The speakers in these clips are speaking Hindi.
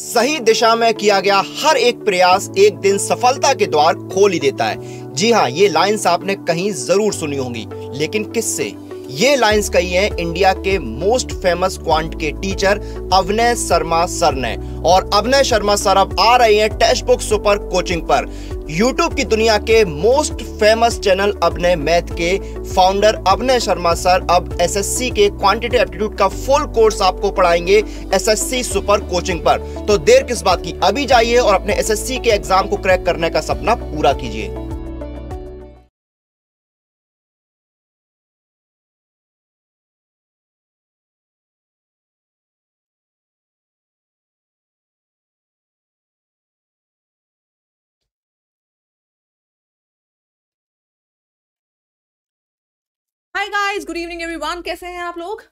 सही दिशा में किया गया हर एक प्रयास एक दिन सफलता के द्वार खोल ही देता है जी हाँ ये लाइन्स आपने कहीं जरूर सुनी होंगी लेकिन किससे ये लाइंस कही हैं इंडिया के मोस्ट फेमस क्वांट के टीचर अवनय शर्मा सर ने और अवनय शर्मा सर अब आ रहे हैं टेक्स्ट बुक सुपर कोचिंग पर यूट्यूब की दुनिया के most famous channel Abhinay math के फाउंडर अभिनय शर्मा सर अब एसएससी के क्वांटिटी एप्टीट्यूड का फुल कोर्स आपको पढ़ाएंगे एसएससी सुपर कोचिंग पर तो देर किस बात की अभी जाइए और अपने एसएससी के एग्जाम को क्रैक करने का सपना पूरा कीजिए गाइस गुड इवनिंग एवरीवन कैसे हैं आप लोग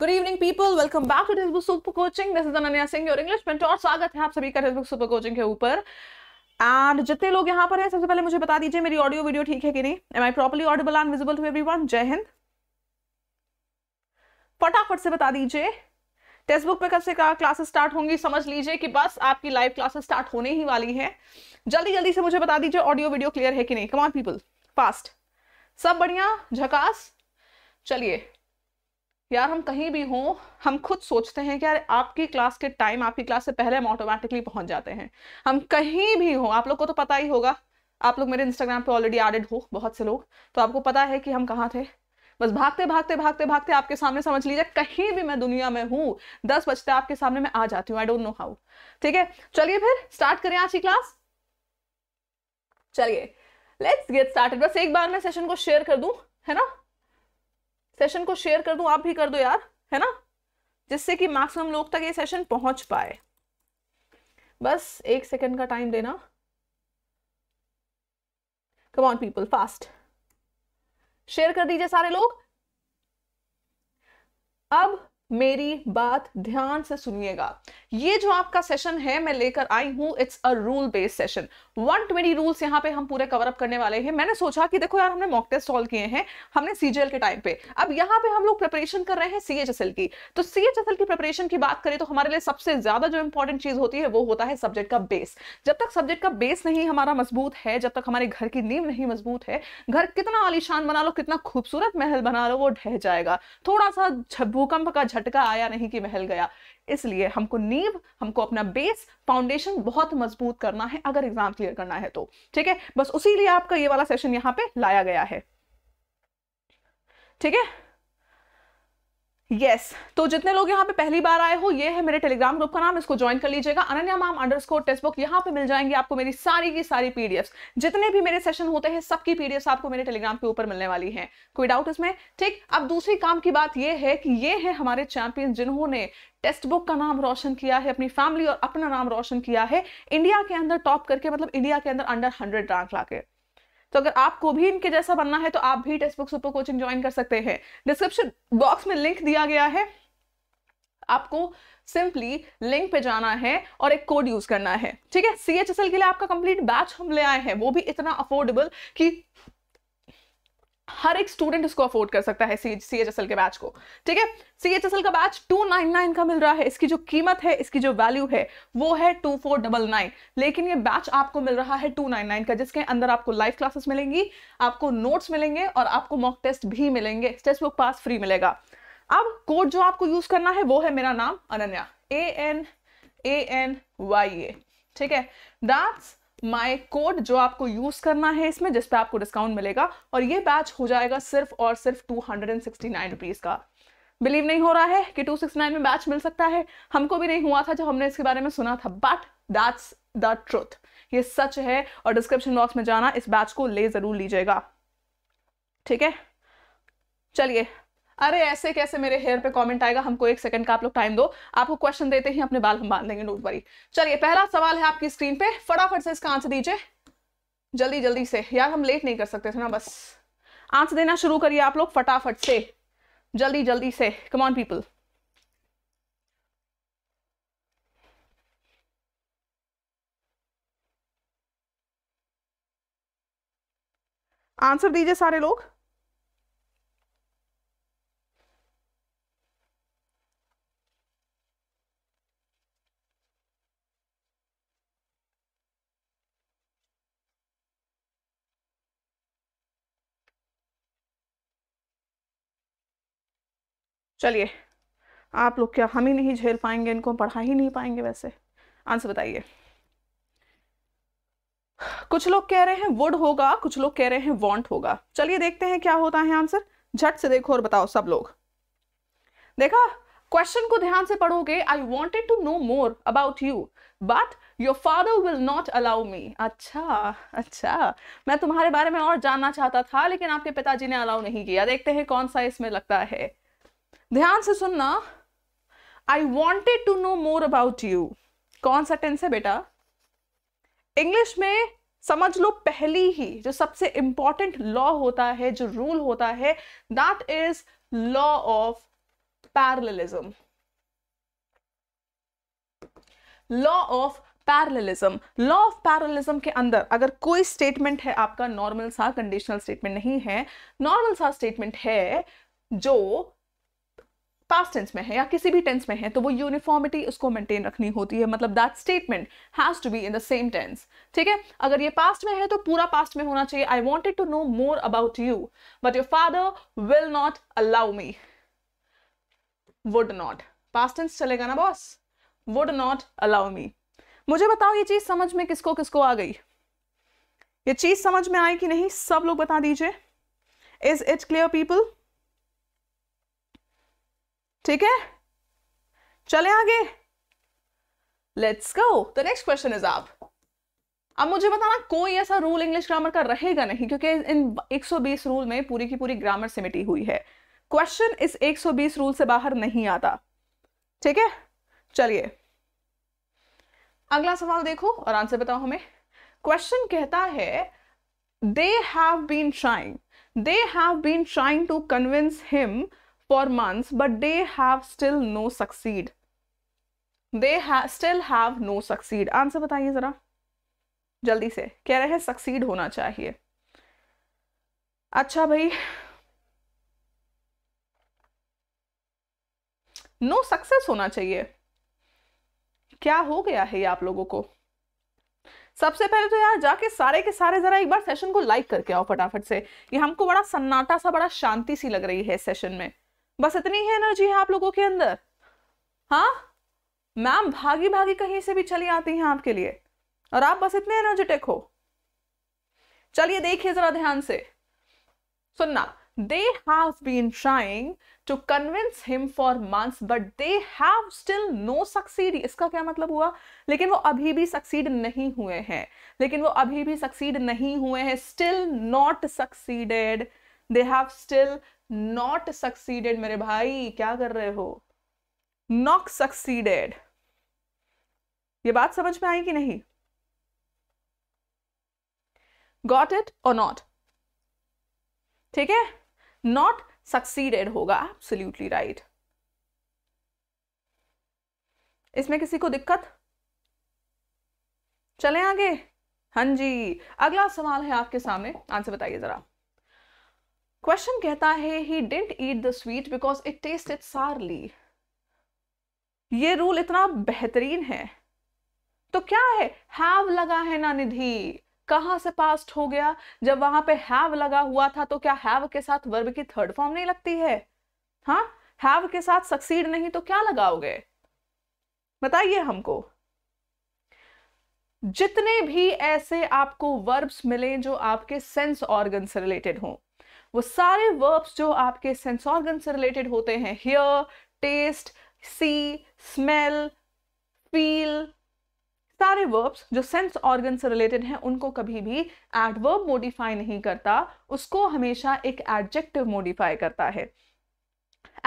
good evening people welcome back to textbook super coaching this is Ananya Singh your English mentor स्वागत है आप सभी का टेक्सटबुक सुपर कोचिंग के ऊपर एंड जितने लोग यहां पर हैं सबसे पहले मुझे बता दीजिए मेरी ऑडियो वीडियो ठीक है कि नहीं am I properly audible and visible to everyone जय हिंद फटाफट से बता दीजिए टेक्स्ट बुक पे कब से क्लासेस स्टार्ट होंगी समझ लीजिए कि बस आपकी लाइव क्लासेस स्टार्ट होने ही वाली है जल्दी जल्दी से मुझे बता दीजिए ऑडियो वीडियो क्लियर है कि नहीं कमॉन पीपल फास्ट सब बढ़िया झकास चलिए यार हम कहीं भी हों हम खुद सोचते हैं कि यार आपकी क्लास के टाइम आपकी क्लास से पहले हम ऑटोमेटिकली पहुंच जाते हैं हम कहीं भी हों आप लोग को तो पता ही होगा आप लोग मेरे इंस्टाग्राम पे ऑलरेडी एडेड हो बहुत से लोग तो आपको पता है कि हम कहाँ थे बस भागते भागते भागते भागते आपके सामने समझ लीजिए कहीं भी मैं दुनिया में हूँ दस बजते आपके सामने मैं आ जाती हूँ आई डोंट नो हाउ ठीक है चलिए फिर स्टार्ट करें आज की क्लास चलिए लेट्स गेट स्टार्टेड बस एक बार मैं सेशन को शेयर कर दू है ना सेशन को शेयर कर दूं आप भी कर दो यार है ना जिससे कि मैक्सिमम लोग तक ये सेशन पहुंच पाए बस एक सेकेंड का टाइम देना come on people fast share कर दीजिए सारे लोग अब मेरी बात ध्यान से सुनिएगा ये जो आपका सेशन है मैं लेकर आई हूं it's a rule based session 120 rules यहाँ पे हम पूरे कवर अप करने वाले हैं मैंने सोचा कि देखो यार हमने मॉक टेस्ट सॉल्व किए हैं हमने सीजीएल के टाइम पे अब यहाँ पे हम लोग प्रिपरेशन कर रहे हैं सीएचएसएल की तो सीएचएसएल की प्रिपरेशन की बात करें तो हमारे लिए सबसे ज्यादा जो इंपॉर्टेंट चीज होती है वो होता है सब्जेक्ट का बेस जब तक सब्जेक्ट का बेस नहीं हमारा मजबूत है जब तक हमारे घर की नींव नहीं मजबूत है घर कितना आलिशान बना लो कितना खूबसूरत महल बना लो वो ढह जाएगा थोड़ा सा भूकंप का झटका आया नहीं कि महल गया इसलिए हमको नींव हमको अपना बेस फाउंडेशन बहुत मजबूत करना है अगर एग्जाम क्लियर करना है तो ठीक है बस उसी लिए आपका ये वाला सेशन यहाँ पे लाया गया है ठीक है यस yes. तो जितने लोग यहाँ पे पहली बार आए हो ये है मेरे टेलीग्राम ग्रुप का नाम इसको ज्वाइन कर लीजिएगा अनन्या माम अंडर स्कोर टेस्ट बुक यहाँ पे मिल जाएंगी आपको मेरी सारी की सारी पीडीएफ जितने भी मेरे सेशन होते हैं सबकी पीडीएफ आपको मेरे टेलीग्राम के ऊपर मिलने वाली है कोई डाउट इसमें ठीक अब दूसरी काम की बात यह है कि ये है हमारे चैंपियन जिन्होंने टेक्स्ट बुक का नाम रोशन किया है अपनी फैमिली और अपना नाम रोशन किया है इंडिया के अंदर टॉप करके मतलब इंडिया के अंदर अंडर हंड्रेड रैंक ला तो अगर आपको भी इनके जैसा बनना है तो आप भी text book super coaching join कर सकते हैं डिस्क्रिप्शन बॉक्स में लिंक दिया गया है आपको सिंपली लिंक पे जाना है और एक कोड यूज करना है ठीक है सी के लिए आपका कंप्लीट बैच हम ले आए हैं वो भी इतना अफोर्डेबल कि हर एक स्टूडेंट इसको अफोर्ड कर सकता है सी एच एस एल के बैच को ठीक है सी एच एस एल का बैच टू नाइन नाइन का मिल रहा है इसकी जो कीमत है इसकी जो वैल्यू है वो है टू फोर डबल नाइन लेकिन ये बैच आपको मिल रहा है टू नाइन नाइन का जिसके अंदर आपको लाइव क्लासेस मिलेंगी आपको नोट्स मिलेंगे और आपको मॉक टेस्ट भी मिलेंगे टेस्ट बुक पास फ्री मिलेगा अब कोड जो आपको यूज करना है वो है मेरा नाम Ananya A N A N Y A ठीक है दैट्स माई कोड जो आपको यूज करना है इसमें जिसपे आपको डिस्काउंट मिलेगा और ये बैच हो जाएगा सिर्फ और सिर्फ टू हंड्रेड एंड रुपीज का बिलीव नहीं हो रहा है कि 269 में बैच मिल सकता है हमको भी नहीं हुआ था जब हमने इसके बारे में सुना था बट दैट्स द ट्रुथ ये सच है और डिस्क्रिप्शन बॉक्स में जाना इस बैच को ले जरूर लीजिएगा ठीक है चलिए अरे ऐसे कैसे मेरे हेयर पे कमेंट आएगा हमको एक सेकंड का आप लोग टाइम दो आपको क्वेश्चन देते ही अपने बाल हम बांध देंगे नोट वरी चलिए पहला सवाल है आपकी स्क्रीन पे फटाफट से इसका आंसर दीजिए जल्दी जल्दी से यार हम लेट नहीं कर सकते थे ना बस आंसर देना शुरू करिए आप लोग फटाफट से जल्दी जल्दी से कमॉन पीपल आंसर दीजिए सारे लोग चलिए आप लोग क्या हम ही नहीं झेल पाएंगे इनको हम पढ़ा ही नहीं पाएंगे वैसे आंसर बताइए कुछ लोग कह रहे हैं वुड होगा कुछ लोग कह रहे हैं वॉन्ट होगा चलिए देखते हैं क्या होता है आंसर झट से देखो और बताओ सब लोग देखा क्वेश्चन को ध्यान से पढ़ोगे I wanted to know more about you but your father will not allow me अच्छा अच्छा मैं तुम्हारे बारे में और जानना चाहता था लेकिन आपके पिताजी ने अलाउ नहीं किया देखते हैं कौन सा इसमें लगता है ध्यान से सुनना I wanted to know more about you कौन सा टेंस है बेटा इंग्लिश में समझ लो पहली ही जो सबसे इंपॉर्टेंट लॉ होता है जो रूल होता है that is law of parallelism law of parallelism law of parallelism के अंदर अगर कोई स्टेटमेंट है आपका नॉर्मल सा कंडीशनल स्टेटमेंट नहीं है नॉर्मल सा स्टेटमेंट है जो पास टेंस में है या किसी भी टेंस में है तो वो यूनिफॉर्मिटी उसको मेंटेन रखनी होती है मतलब that statement has to be in the same tense ठीक है अगर ये पास्ट में है तो पूरा पास्ट में होना चाहिए I wanted to know more about you but your father will not allow me would not past tense चलेगा ना boss would not allow me मुझे बताओ ये चीज़ समझ में किसको किसको आ गई ये चीज़ समझ में आई कि नहीं सब लोग बता दीजिए इज इट क्लियर पीपल ठीक है चले आगे let's go the next question is आप अब मुझे बताना कोई ऐसा रूल इंग्लिश ग्रामर का रहेगा नहीं क्योंकि इन 120 रूल में पूरी की पूरी ग्रामर सिमिटी हुई है क्वेश्चन इस 120 रूल से बाहर नहीं आता ठीक है चलिए अगला सवाल देखो और आंसर बताओ हमें क्वेश्चन कहता है they have been trying they have been trying to convince him for months but they have still no succeed they have still have no succeed answer bataiye zara jaldi se keh rahe हैं succeed hona chahiye acha bhai no no success होना चाहिए क्या हो गया है ये आप लोगों को सबसे पहले तो यार जाके सारे के सारे जरा एक बार सेशन को लाइक करके आओ फटाफट से ये हमको बड़ा सन्नाटा सा बड़ा शांति सी लग रही है सेशन में बस इतनी ही एनर्जी है आप लोगों के अंदर हाँ मैम भागी भागी कहीं से भी चली आती हैं आपके लिए और आप बस इतने एनर्जेटिक हो चलिए देखिए जरा ध्यान से सुनना they have been trying to convince him for month but they have still no succeed इसका क्या मतलब हुआ लेकिन वो अभी भी सक्सीड नहीं हुए हैं लेकिन वो अभी भी सक्सीड नहीं हुए हैं still not succeeded they have still not succeeded मेरे भाई क्या कर रहे हो नॉट सक्सीडेड ये बात समझ में आई कि नहीं गॉट इट और नॉट ठीक है नॉट सक्सीडेड होगा एब्सोल्यूटली राइट इसमें किसी को दिक्कत चले आगे हां जी अगला सवाल है आपके सामने आंसर बताइए जरा क्वेश्चन कहता है he didn't eat the sweet because it taste it sourly ये रूल इतना बेहतरीन है तो क्या है हैव लगा है ना निधि कहां से पास्ट हो गया जब वहां पे हैव लगा हुआ था तो क्या हैव के साथ वर्ब की थर्ड फॉर्म नहीं लगती है हाँ हैव के साथ सक्सीड नहीं तो क्या लगाओगे बताइए हमको जितने भी ऐसे आपको वर्ब्स मिले जो आपके सेंस ऑर्गन से रिलेटेड हों वो सारे वर्ब्स जो आपके सेंस ऑर्गन से रिलेटेड होते हैं hear taste see smell feel सारे वर्ब्स जो सेंस ऑर्गन से रिलेटेड हैं उनको कभी भी एडवर्ब मोडिफाई नहीं करता उसको हमेशा एक एडजेक्टिव मोडिफाई करता है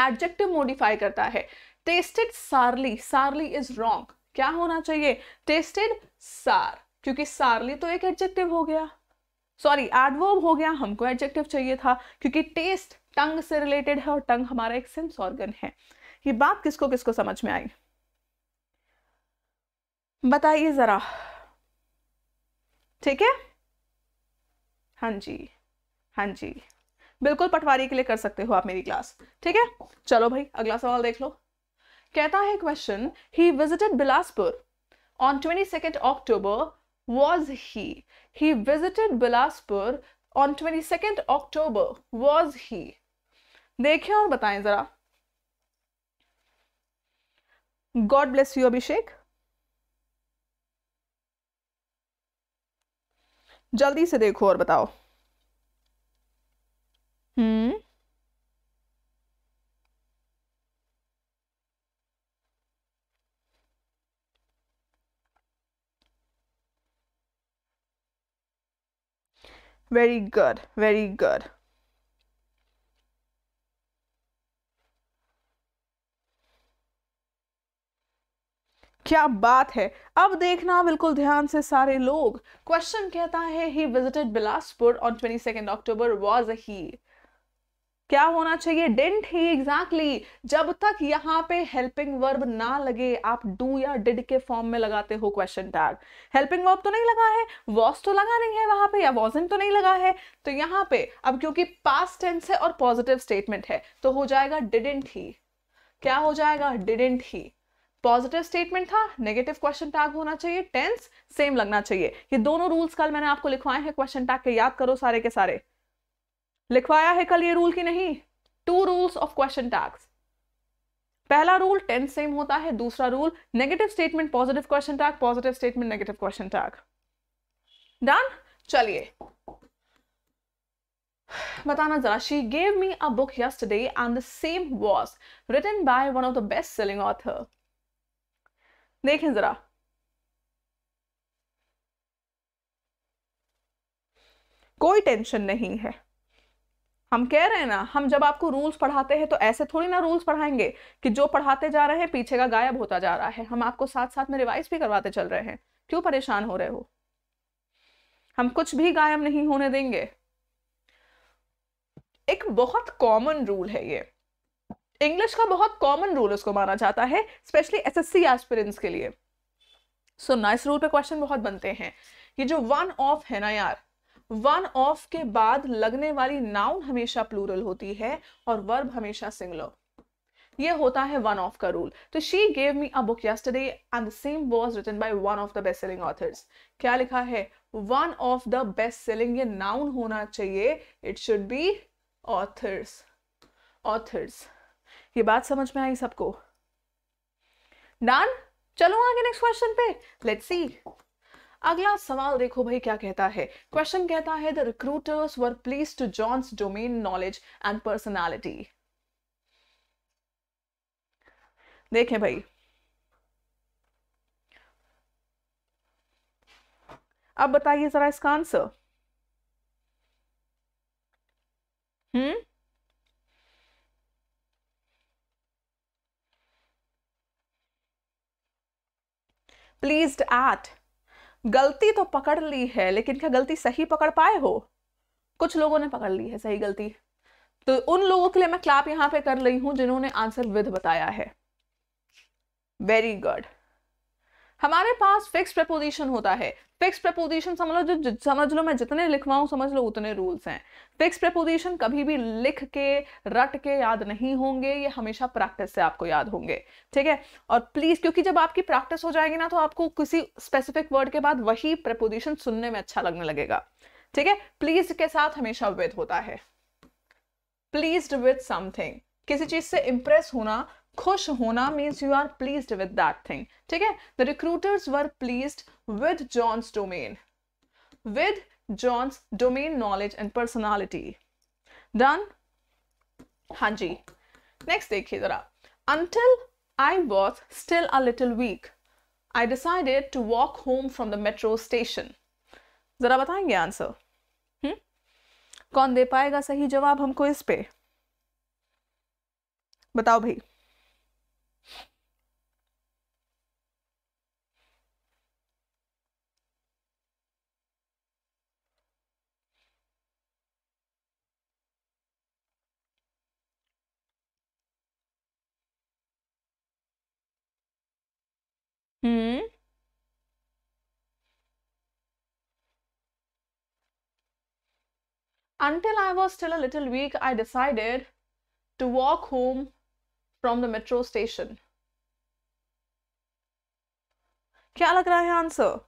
एडजेक्टिव मोडिफाई करता है tasted sourly sourly is wrong क्या होना चाहिए टेस्टेड सार क्योंकि सार्ली तो एक एडजेक्टिव हो गया सॉरी एडवर्ब हो गया हमको एडजेक्टिव चाहिए था क्योंकि टेस्ट टंग से रिलेटेड है और टंग हमारा एक सेंस ऑर्गन है ये बात किसको किसको समझ में आई बताइए जरा ठीक है हाँ जी हाँ जी बिल्कुल पटवारी के लिए कर सकते हो आप मेरी क्लास ठीक है चलो भाई अगला सवाल देख लो कहता है question he visited Bilaspur on twenty second October was he? He visited Bilaspur on 22nd October. Was he? देखिए और बताएं जरा गॉड ब्लेस यू अभिषेक जल्दी से देखो और बताओ हम्म Very good, very good. क्या बात है अब देखना बिल्कुल ध्यान से सारे लोग क्वेश्चन कहता है he visited Bilaspur on twenty second October was he क्या होना चाहिए डेंट ही एग्जैक्टली exactly. जब तक यहाँ पे हेल्पिंग वर्ब ना लगे आप डू या डिड के फॉर्म में लगाते हो क्वेश्चन टैग हेल्पिंग वर्ब तो नहीं लगा है वॉस तो लगा नहीं है वहां पे या वॉजन तो नहीं लगा है तो यहाँ पे अब क्योंकि पास्ट टेंस है और पॉजिटिव स्टेटमेंट है तो हो जाएगा डिडेंट ही क्या हो जाएगा डिडेंट ही पॉजिटिव स्टेटमेंट था नेगेटिव क्वेश्चन टैग होना चाहिए टेंस सेम लगना चाहिए ये दोनों रूल्स कल मैंने आपको लिखवाए हैं क्वेश्चन टैग के याद करो सारे के सारे लिखवाया है कल ये रूल की नहीं two rules of question tags पहला रूल टेंस सेम होता है दूसरा rule negative statement positive question tag positive statement negative question tag done चलिए बताना जरा she gave me a book yesterday and the same was written by one of the best selling author देखें जरा कोई टेंशन नहीं है हम कह रहे हैं ना हम जब आपको रूल्स पढ़ाते हैं तो ऐसे थोड़ी ना रूल्स पढ़ाएंगे कि जो पढ़ाते जा रहे हैं पीछे का गायब होता जा रहा है हम आपको साथ साथ में रिवाइज भी करवाते चल रहे हैं क्यों परेशान हो रहे हो हम कुछ भी गायब नहीं होने देंगे एक बहुत कॉमन रूल है ये इंग्लिश का बहुत कॉमन रूल इसको माना जाता है स्पेशली एस सी एस्पिरेंट्स के लिए सुनना इस रूल पे क्वेश्चन बहुत बनते हैं ये जो वन ऑफ है ना यार वन ऑफ के बाद लगने वाली नाउन हमेशा प्लूरल होती है और वर्ब हमेशा सिंगलर ये होता है वन ऑफ का रूल तो she gave me a book yesterday and the same was written by one of the best selling authors क्या लिखा है one of the best selling ये नाउन होना चाहिए it should be authors authors ये बात समझ में आई सबको डन चलो आगे नेक्स्ट क्वेश्चन पे लेट्स सी अगला सवाल देखो भाई क्या कहता है क्वेश्चन कहता है the recruiters were pleased to John's domain knowledge and personality देखें भाई अब बताइए जरा इसका आंसर हम्म pleased एट गलती तो पकड़ ली है लेकिन क्या गलती सही पकड़ पाए हो कुछ लोगों ने पकड़ ली है सही गलती तो उन लोगों के लिए मैं क्लाप यहां पे कर रही हूं जिन्होंने आंसर विद बताया है वेरी गुड हमारे पास फिक्स प्रपोजिशन होता है फिक्स प्रपोजिशन समझ लो जो समझ लो मैं जितने लिखवाऊँ समझ लो उतने रूल्स हैं फिक्स प्रपोजिशन कभी भी लिख के रट के याद नहीं होंगे ये हमेशा प्रैक्टिस से आपको याद होंगे ठीक है और प्लीज़ क्योंकि जब आपकी प्रैक्टिस हो जाएगी ना तो आपको किसी स्पेसिफिक वर्ड के बाद वही प्रपोजिशन सुनने में अच्छा लगने लगेगा ठीक है प्लीज के साथ हमेशा विद होता है प्लीज विद समथिंग किसी चीज से इंप्रेस होना खुश होना means you are please with that thing ठीक है the recruiters were please with John's domain with John's domain knowledge and personality done हाँ जी नेक्स्ट देखिए जरा until I was still a little weak I decided to walk home from the metro station जरा बताएंगे आंसर हम्म? कौन दे पाएगा सही जवाब हमको इस पे बताओ भाई हम्म Until I was still a little weak, I decided to walk home from the metro station. क्या लग रहा है आंसर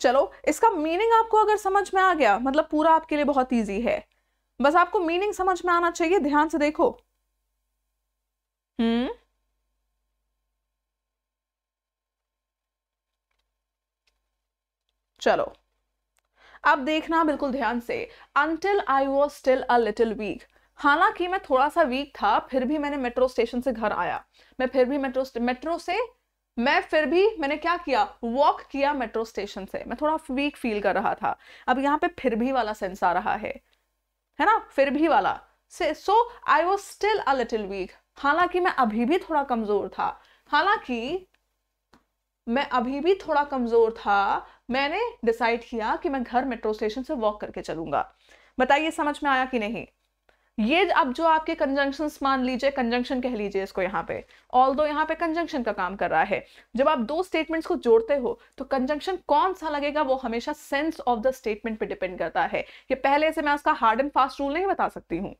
चलो इसका मीनिंग आपको अगर समझ में आ गया मतलब पूरा आपके लिए बहुत इजी है बस आपको मीनिंग समझ में आना चाहिए ध्यान से देखो हम्म चलो अब देखना बिल्कुल ध्यान से until I was still a little weak हालांकि मैं थोड़ा सा वीक था फिर भी मैंने मेट्रो स्टेशन से घर आया मैं फिर भी मेट्रो मेट्रो से मैं फिर भी मैंने क्या किया वॉक किया मेट्रो स्टेशन से मैं थोड़ा वीक फील कर रहा था अब यहाँ पे फिर भी वाला सेंस आ रहा है है ना फिर भी वाला so I was still a little weak हालांकि मैं अभी भी थोड़ा कमजोर था हालांकि मैं अभी भी थोड़ा कमज़ोर था मैंने डिसाइड किया कि मैं घर मेट्रो स्टेशन से वॉक करके चलूँगा बताइए समझ में आया कि नहीं ये अब जो आपके कंजंक्शन मान लीजिए कंजंक्शन कह लीजिए इसको यहाँ पे ऑल दो यहाँ पे कंजंक्शन का काम कर रहा है जब आप दो स्टेटमेंट्स को जोड़ते हो तो कंजंक्शन कौन सा लगेगा वो हमेशा सेंस ऑफ द स्टेटमेंट पे डिपेंड करता है ये पहले से मैं उसका हार्ड एंड फास्ट रूल नहीं बता सकती हूँ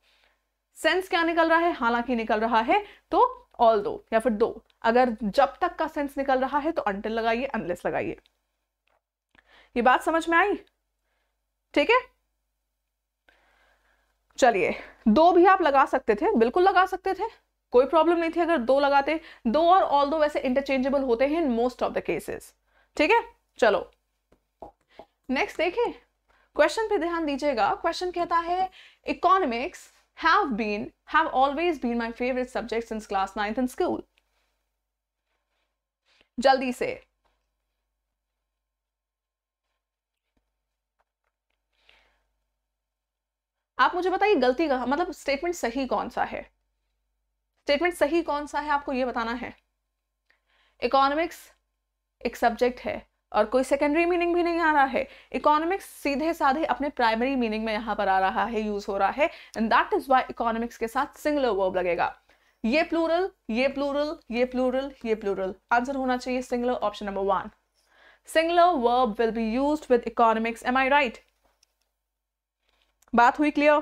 सेंस क्या निकल रहा है हालांकि निकल रहा है तो ऑल दो या फिर दो अगर जब तक का सेंस निकल रहा है तो अंटिल लगाइए अनलेस लगाइए ये बात समझ में आई ठीक है चलिए दो भी आप लगा सकते थे बिल्कुल लगा सकते थे कोई प्रॉब्लम नहीं थी अगर दो लगाते दो और ऑल दो वैसे इंटरचेंजेबल होते हैं in most of the cases ठीक है चलो नेक्स्ट देखें क्वेश्चन पे ध्यान दीजिएगा क्वेश्चन कहता है economics have been have always been my favourite subject since class ninth in school जल्दी से आप मुझे बताइए गलती का मतलब स्टेटमेंट सही कौन सा है स्टेटमेंट सही कौन सा है आपको यह बताना है इकोनॉमिक्स एक सब्जेक्ट है और कोई सेकेंडरी मीनिंग भी नहीं आ रहा है इकोनॉमिक्स सीधे साधे अपने प्राइमरी मीनिंग में यहां पर आ रहा है यूज हो रहा है and that is why economics के साथ सिंगलर वर्ब लगेगा ये प्लूरल ये प्लूरल ये प्लूरल ये प्लूरल आंसर होना चाहिए singular option number one singular verb will be use with economics am I right बात हुई क्लियर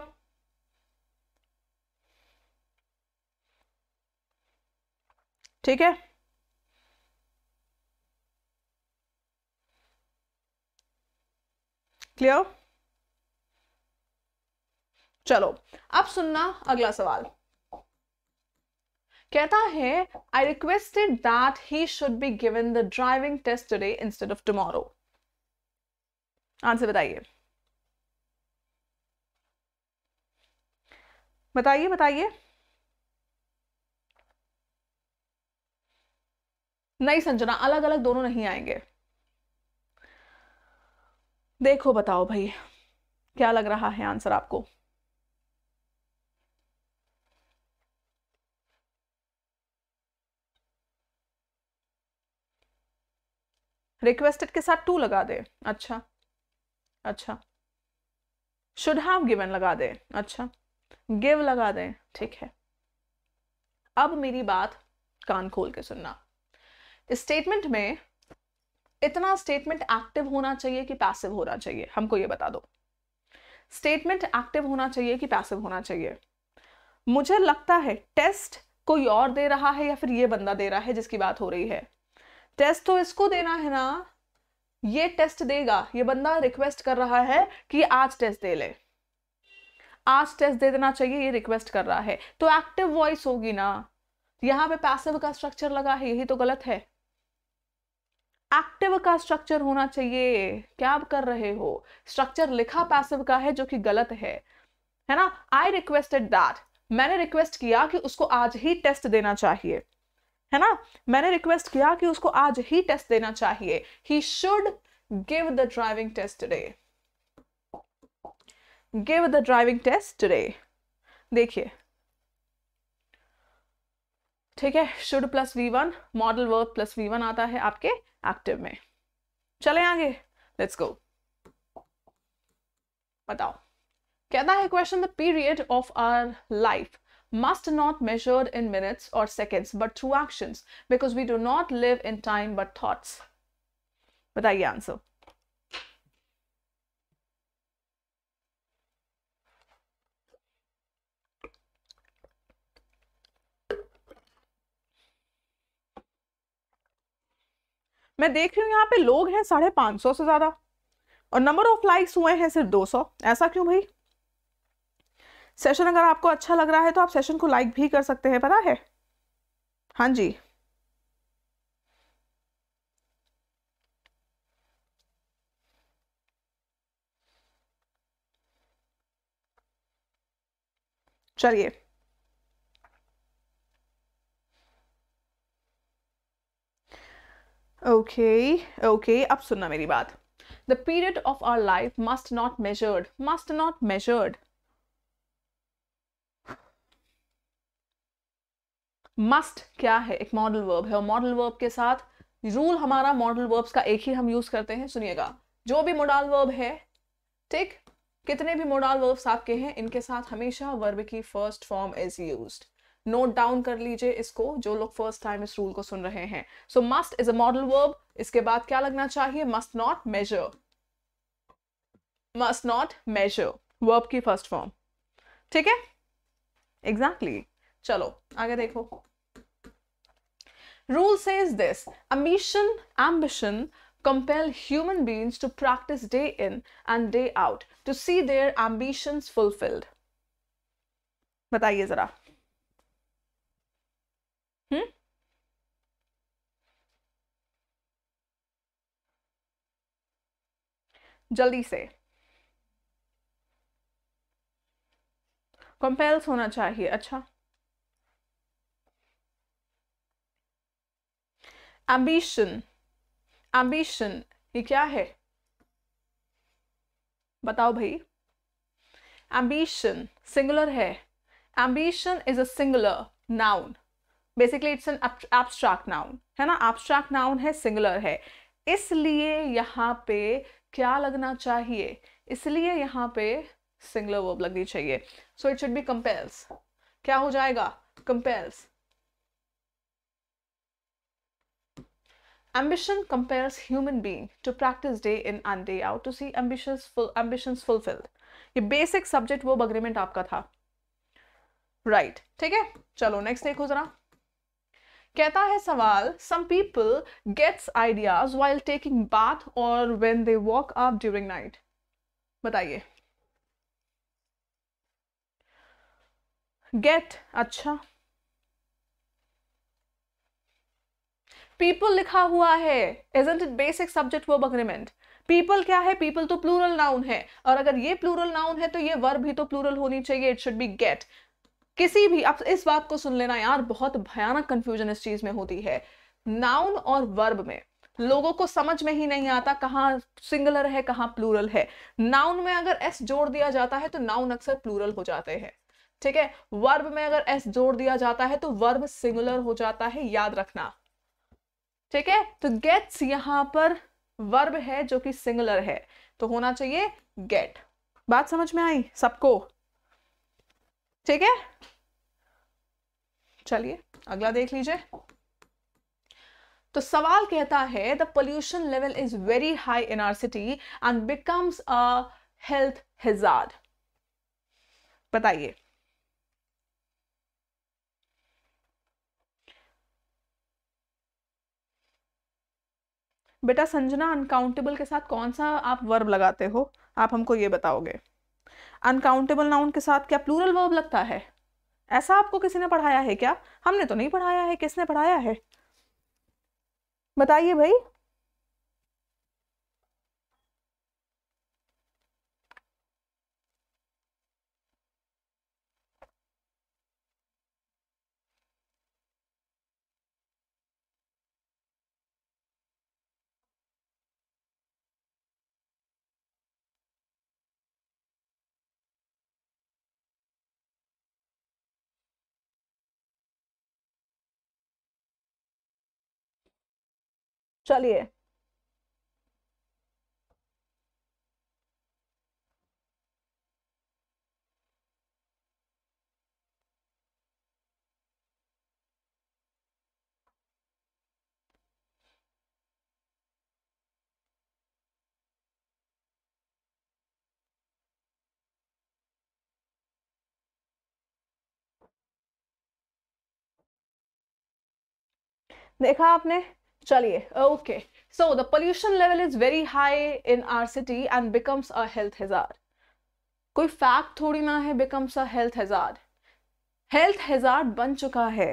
ठीक है क्लियर चलो अब सुनना अगला सवाल कहता है I requested that he should be given the driving test today instead of tomorrow answer बताइए बताइए बताइए नहीं संजना अलग अलग दोनों नहीं आएंगे देखो बताओ भाई क्या लग रहा है आंसर आपको रिक्वेस्टेड के साथ टू लगा दे अच्छा अच्छा शुड हैव गिवन लगा दे अच्छा गिव लगा दें ठीक है अब मेरी बात कान खोल के सुनना स्टेटमेंट में इतना स्टेटमेंट एक्टिव होना चाहिए कि पैसिव होना चाहिए हमको ये बता दो स्टेटमेंट एक्टिव होना चाहिए कि पैसिव होना चाहिए मुझे लगता है टेस्ट कोई और दे रहा है या फिर ये बंदा दे रहा है जिसकी बात हो रही है टेस्ट तो इसको देना है ना ये टेस्ट देगा ये बंदा रिक्वेस्ट कर रहा है कि आज टेस्ट दे ले आज टेस्ट दे देना चाहिए ये रिक्वेस्ट कर रहा है तो एक्टिव वॉइस होगी ना यहाँ पे पैसिव का स्ट्रक्चर लगा है यही तो गलत है एक्टिव का स्ट्रक्चर होना चाहिए क्या आप कर रहे हो स्ट्रक्चर लिखा पैसिव का है जो कि गलत है है ना आई रिक्वेस्टेड दैट मैंने रिक्वेस्ट किया कि उसको आज ही टेस्ट देना चाहिए है ना मैंने रिक्वेस्ट किया कि उसको आज ही टेस्ट देना चाहिए he should give the driving test today give the driving test today देखिए ठीक है should plus V one modal verb plus V one आता है आपके एक्टिव में चले आगे लेट्स गो बताओ कहता है question the period of our life must not measured in minutes or seconds but through actions because we do not live in time but thoughts बताइए आंसर मैं देख रही हूँ यहाँ पे लोग हैं साढ़े पाँच सौ से ज़्यादा और नंबर ऑफ लाइक्स हुए हैं सिर्फ दो सौ ऐसा क्यों भाई सेशन अगर आपको अच्छा लग रहा है तो आप सेशन को लाइक भी कर सकते हैं पता है हाँ जी चलिए ओके ओके अब सुनना मेरी बात the period of our life must not measured must not measured must क्या है एक मॉडल वर्ब है और मॉडल वर्ब के साथ रूल हमारा मॉडल वर्ब्स का एक ही हम यूज करते हैं सुनिएगा जो भी मोडाल वर्ब है ठीक कितने भी मोडाल वर्ब्स आपके हैं इनके साथ हमेशा वर्ब की first form is use note down कर लीजिए इसको जो लोग फर्स्ट टाइम इस रूल को सुन रहे हैं so must is a modal verb इसके बाद क्या लगना चाहिए must not measure must not measure verb की फर्स्ट फॉर्म ठीक है एग्जैक्टली exactly. चलो आगे देखो Rule says this ambition, ambition compel human beings to practice day in and day out to see their ambitions fulfilled. बताइए जरा हम्म जल्दी से कंपेल्स होना चाहिए अच्छा एम्बिशन एम्बिशन ये क्या है बताओ भाई एम्बिशन सिंगुलर है ambition is a singular noun basically it's an abstract noun है ना एब्स्ट्रैक्ट नाउन है सिंगुलर है इसलिए यहाँ पे क्या लगना चाहिए इसलिए यहाँ पे सिंगुलर वर्ब लगनी चाहिए so it should be compels क्या हो जाएगा compels Ambition compares human being to practice day in and day out to see ambitious full ambitions fulfilled. ये बेसिक सब्जेक्ट वो अग्रीमेंट आपका था राइट right, ठीक है चलो नेक्स्ट देखो जरा कहता है सवाल some people gets ideas while taking bath और when they woke up during night बताइए गेट अच्छा पीपल लिखा हुआ है agent it basic subject verb agreement people क्या है पीपल तो प्लूरल नाउन है और अगर ये प्लूरल नाउन है तो ये वर्ब भी तो प्लूरल होनी चाहिए इट शुड बी गेट किसी भी आप इस बात को सुन लेना यार बहुत भयानक कंफ्यूजन इस चीज में होती है नाउन और वर्ब में लोगों को समझ में ही नहीं आता कहाँ सिंगुलर है कहाँ प्लूरल है नाउन में अगर एस जोड़ दिया जाता है तो नाउन अक्सर प्लूरल हो जाते हैं ठीक है वर्ब में अगर एस जोड़ दिया जाता है तो वर्ब सिंगुलर हो जाता है याद रखना ठीक है तो गेट्स यहां पर वर्ब है जो कि सिंगुलर है तो होना चाहिए गेट बात समझ में आई सबको ठीक है चलिए अगला देख लीजिए तो सवाल कहता है the pollution level is very high in our city and becomes a health hazard बताइए बेटा संजना अनकाउंटेबल के साथ कौन सा आप वर्ब लगाते हो आप हमको ये बताओगे अनकाउंटेबल नाउन के साथ क्या प्लूरल वर्ब लगता है ऐसा आपको किसी ने पढ़ाया है क्या हमने तो नहीं पढ़ाया है किसने पढ़ाया है बताइए भाई चलिए देखा आपने चलिए okay so the pollution level is very high in our city and becomes a health hazard कोई फैक्ट थोड़ी ना है becomes a health hazard health hazard बन चुका है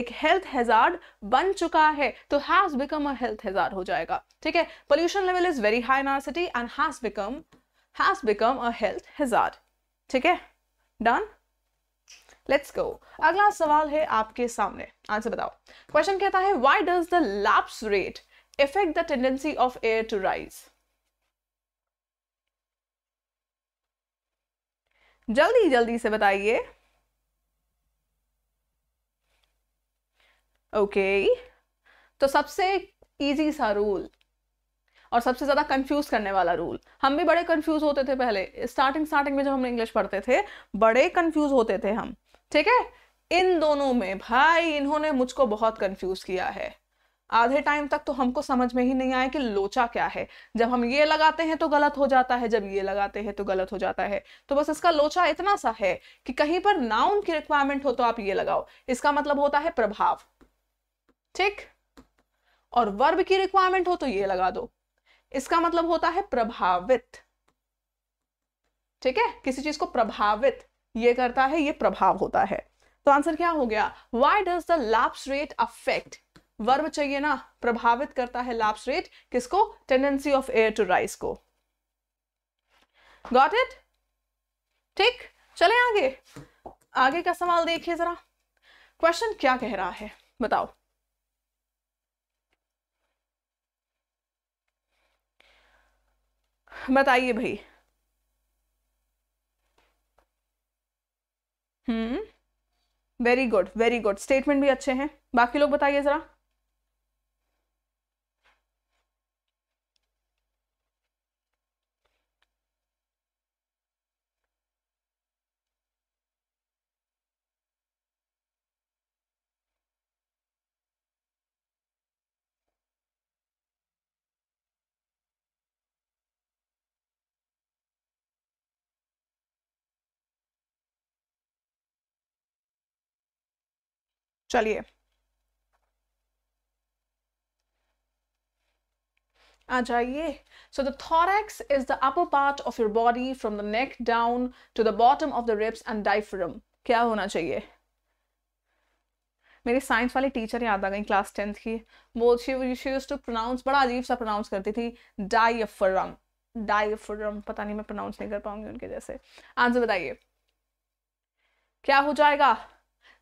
एक हेल्थ हेजार्ड बन चुका है तो has become a health hazard हो जाएगा ठीक है pollution level is very high in our city and has become has become a health hazard ठीक है डन लेट्स गो अगला सवाल है आपके सामने आंसर बताओ क्वेश्चन कहता है why does the lapse rate effect the tendency of air to rise जल्दी जल्दी से बताइए ओके okay. तो सबसे इजी सा रूल और सबसे ज़्यादा कंफ्यूज करने वाला रूल हम भी बड़े कंफ्यूज होते थे पहले स्टार्टिंग स्टार्टिंग में जब हम इंग्लिश पढ़ते थे बड़े कंफ्यूज होते थे हम ठीक है इन दोनों में भाई इन्होंने मुझको बहुत कंफ्यूज किया है आधे टाइम तक तो हमको समझ में ही नहीं आया कि लोचा क्या है जब हम ये लगाते हैं तो गलत हो जाता है जब ये लगाते हैं तो गलत हो जाता है तो बस इसका लोचा इतना सा है कि कहीं पर नाउन की रिक्वायरमेंट हो तो आप ये लगाओ इसका मतलब होता है प्रभाव ठीक और वर्ब की रिक्वायरमेंट हो तो ये लगा दो इसका मतलब होता है प्रभावित ठीक है किसी चीज को प्रभावित ये करता है ये प्रभाव होता है तो आंसर क्या हो गया why does the lapse rate affect verb चाहिए ना प्रभावित करता है लैप्स रेट किसको tendency of air to rise को गॉट इट ठीक चले आगे आगे का सवाल देखिए जरा क्वेश्चन क्या कह रहा है बताओ बताइए भाई hmm very good very good statement भी अच्छे हैं बाकी लोग बताइए ज़रा चलिए आ जाइए so the is the upper part of your body from the neck down to the bottom of the ribs and diaphragm क्या होना चाहिए मेरी साइंस वाली टीचर याद आ गई क्लास टेंथ की वो यूज टू प्रोनाउंस बड़ा अजीब सा प्रोनाउंस करती थी डाइफ्रम डाइफ्रम पता नहीं मैं प्रोनाउंस नहीं कर पाऊंगी उनके जैसे आंसर बताइए क्या हो जाएगा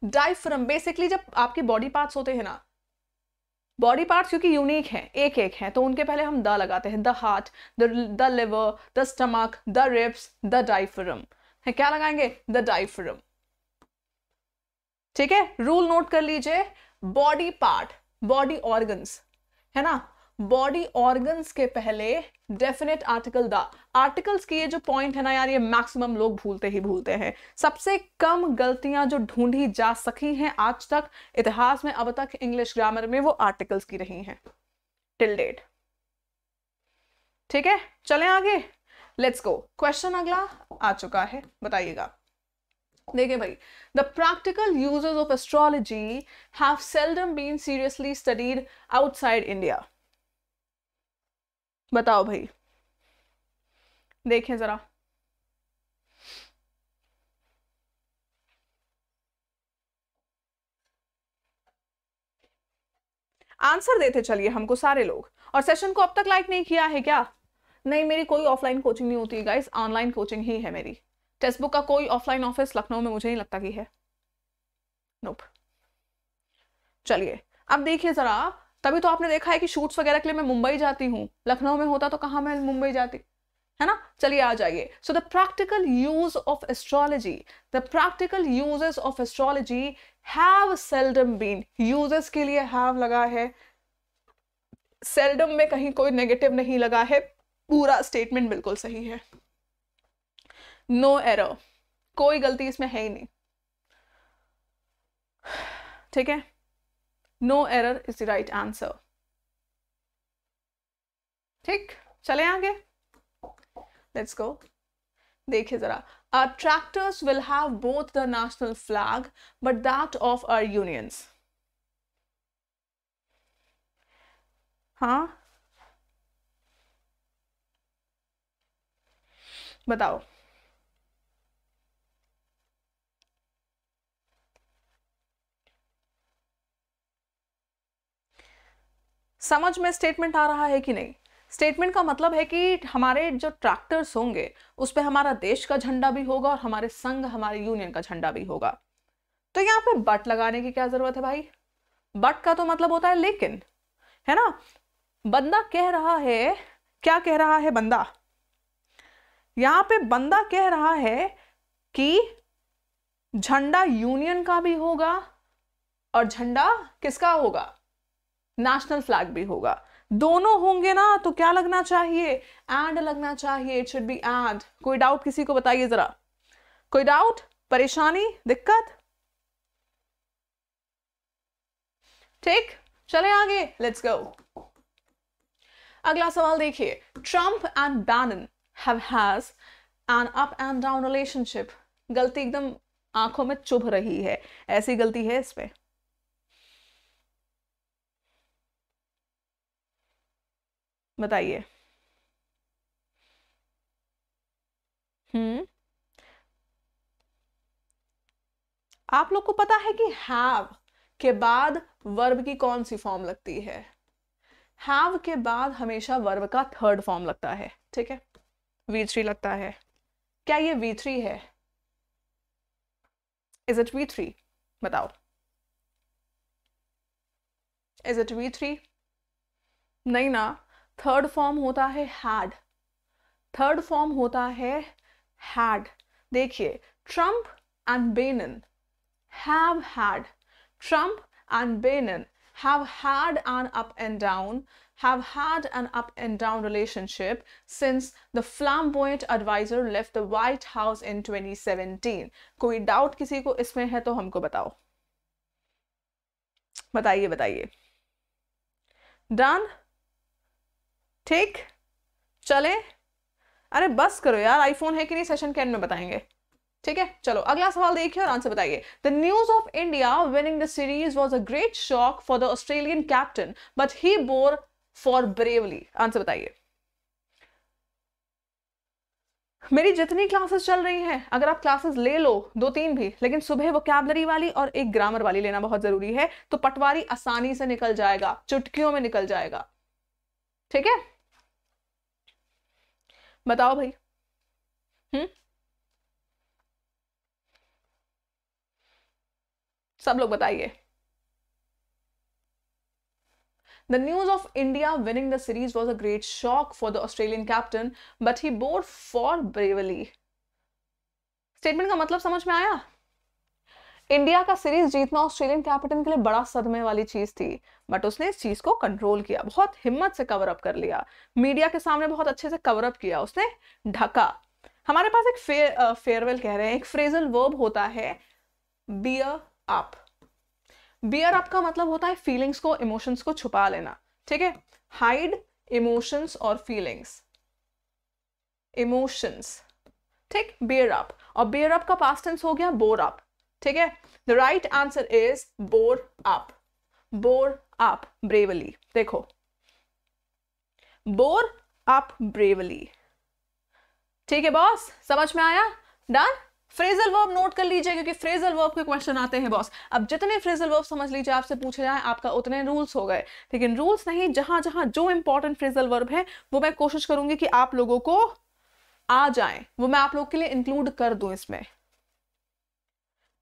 डाइफ्रम बेसिकली जब आपके बॉडी पार्ट्स होते हैं ना बॉडी पार्ट्स क्योंकि यूनिक हैं एक एक हैं तो उनके पहले हम द लगाते हैं the heart the liver the stomach the ribs the diaphragm है क्या लगाएंगे द डाइफ्रम ठीक है रूल नोट कर लीजिए बॉडी पार्ट बॉडी ऑर्गन्स है ना बॉडी ऑर्गन्स के पहले डेफिनेट आर्टिकल द आर्टिकल्स की ये जो पॉइंट है ना यार ये मैक्सिमम लोग भूलते ही भूलते हैं सबसे कम गलतियां जो ढूंढी जा सकी हैं आज तक इतिहास में अब तक इंग्लिश ग्रामर में वो आर्टिकल्स की रही हैं टिल डेट ठीक है चले आगे लेट्स गो क्वेश्चन अगला आ चुका है बताइएगा देखिए भाई the practical usage of astrology have seldom been seriously studied outside India बताओ भाई देखें ज़रा आंसर देते चलिए हमको सारे लोग और सेशन को अब तक लाइक नहीं किया है क्या नहीं मेरी कोई ऑफलाइन कोचिंग नहीं होती गाइस ऑनलाइन कोचिंग ही है मेरी टेस्ट बुक का कोई ऑफलाइन ऑफिस लखनऊ में मुझे नहीं लगता कि है नोप चलिए अब देखिए ज़रा तभी तो आपने देखा है कि शूट्स वगैरह के लिए मैं मुंबई जाती हूँ लखनऊ में होता तो कहाँ मैं मुंबई जाती है ना चलिए आ जाइए so the practical use of astrology the practical uses of astrology have seldom been uses के लिए हैव लगा है सेल्डम में कहीं कोई नेगेटिव नहीं लगा है पूरा स्टेटमेंट बिल्कुल सही है नो no एरर कोई गलती इसमें है ही नहीं ठीक है no error is the right answer ठीक चले आगे लेट्स गो देखिए जरा our tractors will have both the national flag but that of our unions हाँ बताओ समझ में स्टेटमेंट आ रहा है कि नहीं स्टेटमेंट का मतलब है कि हमारे जो ट्रैक्टर्स होंगे उस पर हमारा देश का झंडा भी होगा और हमारे संघ हमारे यूनियन का झंडा भी होगा तो यहाँ पे बट लगाने की क्या जरूरत है भाई बट का तो मतलब होता है लेकिन है ना बंदा कह रहा है क्या कह रहा है बंदा यहां पे बंदा कह रहा है कि झंडा यूनियन का भी होगा और झंडा किसका होगा नेशनल फ्लैग भी होगा दोनों होंगे ना तो क्या लगना चाहिए एंड लगना चाहिए इट शुड बी एंड कोई डाउट किसी को बताइए जरा कोई डाउट परेशानी दिक्कत ठीक चले आगे लेट्स गो अगला सवाल देखिए Trump and Bannon have has an up and down relationship गलती एकदम आंखों में चुभ रही है ऐसी गलती है इसमें बताइए हम्म आप लोग को पता है कि हैव के बाद वर्ब की कौन सी फॉर्म लगती है हैव के बाद हमेशा वर्ब का थर्ड फॉर्म लगता है ठीक है वी थ्री लगता है क्या ये वी थ्री है इज इट वी थ्री बताओ इज इट वी थ्री नहीं ना थर्ड फॉर्म होता है हैड थर्ड फॉर्म होता है हैड देखिए Trump and Bannon have had Trump and Bannon have had an up and down have had an up and down relationship since the flame point advisor left the White House in 2017 कोई डाउट किसी को इसमें है तो हमको बताओ बताइए बताइए डन ठीक चले अरे बस करो यार आईफोन है कि नहीं सेशन के एंड में बताएंगे ठीक है चलो अगला सवाल देखिए और आंसर बताइए the news of India winning the series was a great shock for the Australian captain but he bore for bravely answer बताइए मेरी जितनी क्लासेस चल रही हैं अगर आप क्लासेस ले लो दो तीन भी लेकिन सुबह कैबलरी वाली और एक ग्रामर वाली लेना बहुत जरूरी है तो पटवारी आसानी से निकल जाएगा चुटकियों में निकल जाएगा ठीक है बताओ भाई हम्म सब लोग बताइए the news of India winning the series was a great shock for the Australian captain but he bore for bravely statement का मतलब समझ में आया इंडिया का सीरीज जीतना ऑस्ट्रेलियन कैप्टन के लिए बड़ा सदमे वाली चीज थी बट उसने इस चीज को कंट्रोल किया बहुत हिम्मत से कवर अप कर लिया मीडिया के सामने बहुत अच्छे से कवर अप किया उसने ढका हमारे पास एक फेयरवेल कह रहे हैं एक फ्रेजल वर्ब होता है बियर अप बियर अप का मतलब होता है फीलिंग्स को इमोशंस को छुपा लेना ठीक है हाइड इमोशंस और फीलिंग्स इमोशंस ठीक बियर अप और बियर अप का पास्ट टेंस हो गया बोर अप ठीक है the right answer is bore up bore up bravely देखो बोर अप ब्रेवली ठीक है बॉस समझ में आया डन फ्रेजल वर्ब नोट कर लीजिए क्योंकि फ्रेजल वर्ब के क्वेश्चन आते हैं बॉस अब जितने फ्रेजल वर्ब समझ लीजिए आपसे पूछे जाए आपका उतने रूल्स हो गए लेकिन रूल्स नहीं जहां जहां जो इंपॉर्टेंट फ्रेजल वर्ब है वो मैं कोशिश करूंगी कि आप लोगों को आ जाए वो मैं आप लोग के लिए इंक्लूड कर दूं इसमें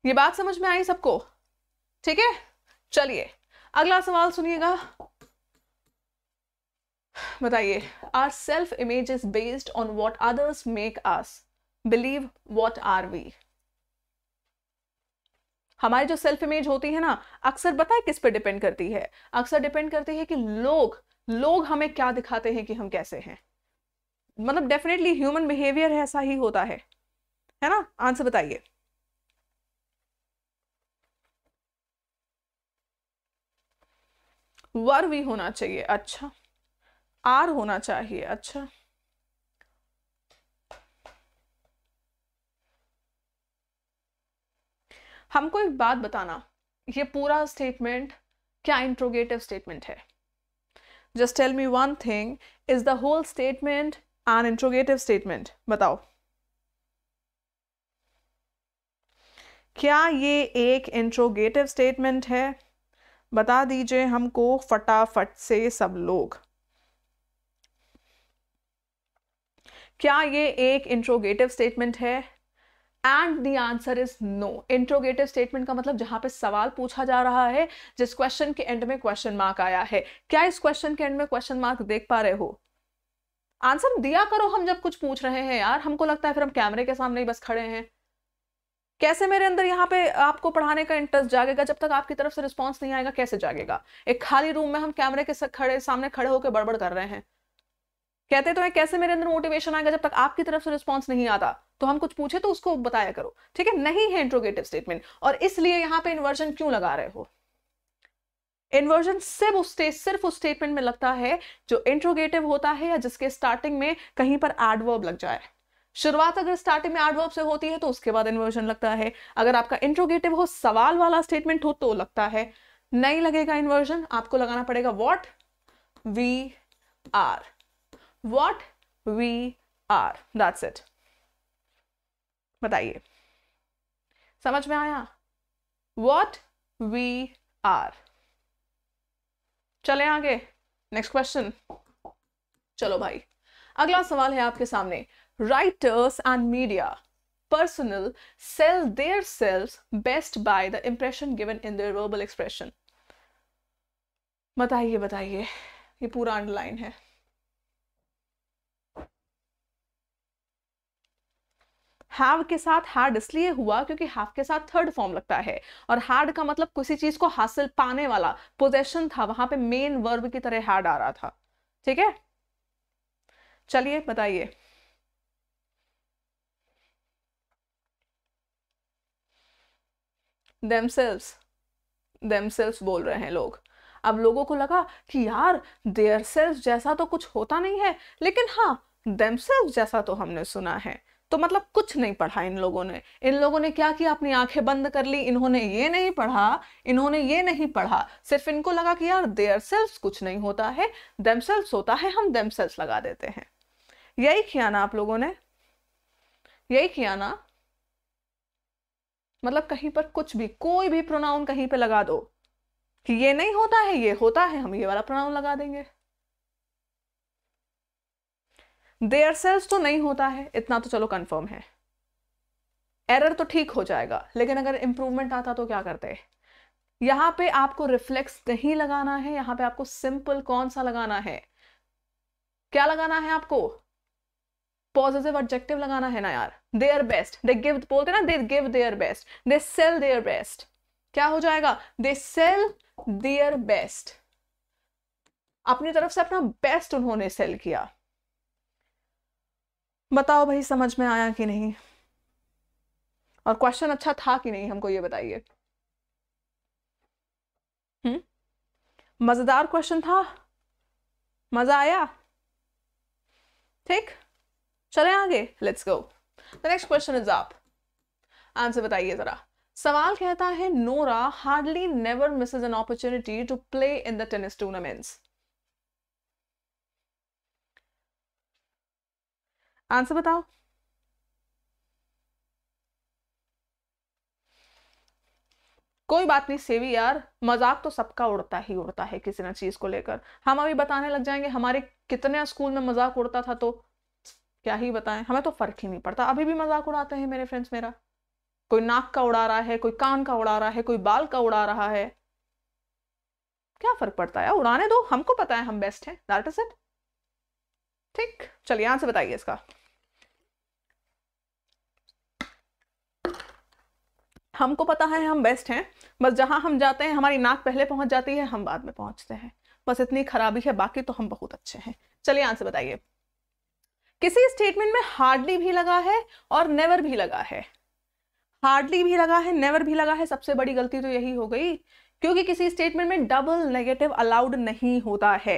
ये बात समझ में आई सबको ठीक है चलिए अगला सवाल सुनिएगा बताइए our self image is based on what others make us believe what are we हमारी जो सेल्फ इमेज होती है ना अक्सर बताए किस पे डिपेंड करती है अक्सर डिपेंड करती है कि लोग लोग हमें क्या दिखाते हैं कि हम कैसे हैं मतलब डेफिनेटली ह्यूमन बिहेवियर ऐसा ही होता है है ना आंसर बताइए वर भी होना चाहिए अच्छा आर होना चाहिए अच्छा हमको एक बात बताना ये पूरा स्टेटमेंट क्या इंट्रोगेटिव स्टेटमेंट है just tell me one thing is the whole statement an interrogative statement बताओ क्या ये एक इंट्रोगेटिव स्टेटमेंट है बता दीजिए हमको फटाफट से सब लोग क्या ये एक इंट्रोगेटिव स्टेटमेंट है and the answer is no interrogative statement का मतलब जहां पे सवाल पूछा जा रहा है जिस क्वेश्चन के एंड में क्वेश्चन मार्क आया है क्या इस क्वेश्चन के एंड में क्वेश्चन मार्क देख पा रहे हो आंसर दिया करो हम जब कुछ पूछ रहे हैं यार हमको लगता है फिर हम कैमरे के सामने ही बस खड़े हैं कैसे मेरे अंदर यहाँ पे आपको पढ़ाने का इंटरेस्ट जागेगा जब तक आपकी तरफ से रिस्पॉन्स नहीं आएगा कैसे जागेगा एक खाली रूम में हम कैमरे के खड़े सामने खड़े होकर बड़बड़ कर रहे हैं कहते तो है कैसे मेरे अंदर मोटिवेशन आएगा जब तक आपकी तरफ से रिस्पॉन्स नहीं आता तो हम कुछ पूछे तो उसको बताया करो ठीक है नहीं है इंट्रोगेटिव स्टेटमेंट और इसलिए यहाँ पे इन्वर्जन क्यों लगा रहे हो इन्वर्जन सिर्फ उस सिर्फ उस स्टेटमेंट में लगता है जो इंट्रोगेटिव होता है या जिसके स्टार्टिंग में कहीं पर एडवर्ब लग जाए शुरुआत अगर स्टार्टिंग में एडवर्ब से होती है तो उसके बाद इन्वर्जन लगता है अगर आपका इंट्रोगेटिव हो सवाल वाला स्टेटमेंट हो तो लगता है नहीं लगेगा इन्वर्जन आपको लगाना पड़ेगा what we are what we are that's it बताइए समझ में आया वॉट वी आर चले आगे नेक्स्ट क्वेश्चन चलो भाई अगला सवाल है आपके सामने writers and media personnel sell selves best by the impression given in their verbal expression बताइए बताइए ये पूरा अंडरलाइन है हैव के साथ हार्ड इसलिए हुआ क्योंकि हैव के साथ थर्ड फॉर्म लगता है और हार्ड का मतलब किसी चीज को हासिल पाने वाला पोजेशन था वहां पे मेन वर्ब की तरह हार्ड आ रहा था ठीक है चलिए बताइए themselves themselves बोल रहे हैं लोग अब लोगों को लगा कि यार देयर सेल्फ जैसा तो कुछ होता नहीं है लेकिन हाँ देमसेल्फ जैसा तो हमने सुना है तो मतलब कुछ नहीं पढ़ा इन लोगों ने इन लोगों ने क्या किया अपनी आंखें बंद कर ली इन्होंने ये नहीं पढ़ा इन्होंने ये नहीं पढ़ा सिर्फ इनको लगा कि यार देयर सेल्फ कुछ नहीं होता है देमसेल्फ होता है हम देमसेल्फ लगा देते हैं यही किया ना आप लोगों ने यही किया ना मतलब कहीं पर कुछ भी कोई भी प्रोनाउन कहीं पे लगा दो कि ये नहीं होता है ये होता है हम ये वाला प्रोनाउन लगा देंगे देयर सेल्स तो नहीं होता है इतना तो चलो कंफर्म है एरर तो ठीक हो जाएगा लेकिन अगर इंप्रूवमेंट आता तो क्या करते यहां पे आपको रिफ्लेक्स नहीं लगाना है यहां पे आपको सिंपल कौन सा लगाना है क्या लगाना है आपको पॉजिटिव ऑब्जेक्टिव लगाना है ना यार देयर बेस्ट दे गिव बोलते ना they give their best they sell their best क्या हो जाएगा दे सेल देयर बेस्ट अपनी तरफ से अपना बेस्ट उन्होंने सेल किया बताओ भाई समझ में आया कि नहीं और क्वेश्चन अच्छा था कि नहीं हमको ये बताइए हम्म? मजेदार क्वेश्चन था मजा आया ठीक चले आगे let's go the next question is आप आंसर बताइए जरा सवाल कहता है Nora hardly never misses an opportunity to play in the tennis tournaments answer बताओ कोई बात नहीं सेवी यार मजाक तो सबका उड़ता ही उड़ता है किसी ना चीज को लेकर हम अभी बताने लग जाएंगे हमारे कितने स्कूल में मजाक उड़ता था तो क्या ही बताएं हमें तो फ़र्क ही नहीं पड़ता अभी भी मजाक उड़ाते हैं मेरे फ्रेंड्स मेरा कोई नाक का उड़ा रहा है कोई कान का उड़ा रहा है कोई बाल का उड़ा रहा है क्या फ़र्क पड़ता है उड़ाने दो हमको पता है हम बेस्ट हैं दैट इज इट ठीक चलिए से बताइए इसका हमको पता है हम बेस्ट हैं बस जहां हम जाते हैं हमारी नाक पहले पहुंच जाती है हम बाद में पहुंचते हैं बस इतनी खराबी है बाकी तो हम बहुत अच्छे हैं चलिए से बताइए किसी स्टेटमेंट में हार्डली भी लगा है और नेवर भी लगा है हार्डली भी लगा है नेवर भी लगा है सबसे बड़ी गलती तो यही हो गई क्योंकि किसी स्टेटमेंट में डबल नेगेटिव अलाउड नहीं होता है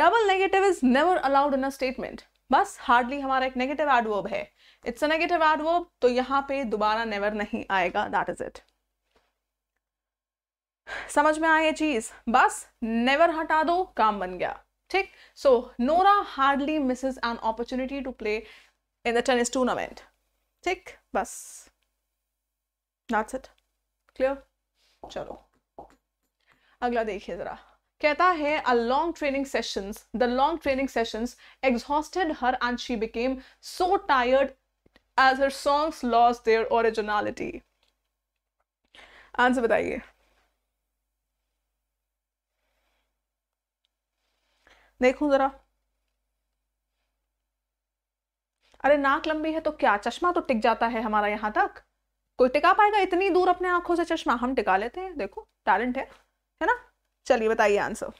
double negative is never allowed in a statement बस हार्डली हमारा एक नेगेटिव एडवर्ब है इट्स अ नेगेटिव एडवर्ब तो यहां पे दोबारा नेवर नहीं आएगा दैट इज इट समझ में आए चीज बस नेवर हटा दो काम बन गया ठीक so Nora hardly misses an opportunity to play in the tennis tournament ठीक बस दैट्स इट क्लियर चलो अगला देखिए ज़रा कहता है a long training sessions the long training sessions exhausted her and she became so tired as her songs lost their originality answer बताइए देखूं जरा अरे नाक लंबी है तो क्या चश्मा तो टिक जाता है हमारा यहाँ तक कोई टिका पाएगा इतनी दूर अपने आंखों से चश्मा हम टिका लेते हैं देखो टैलेंट है है ना चलिए बताइए आंसर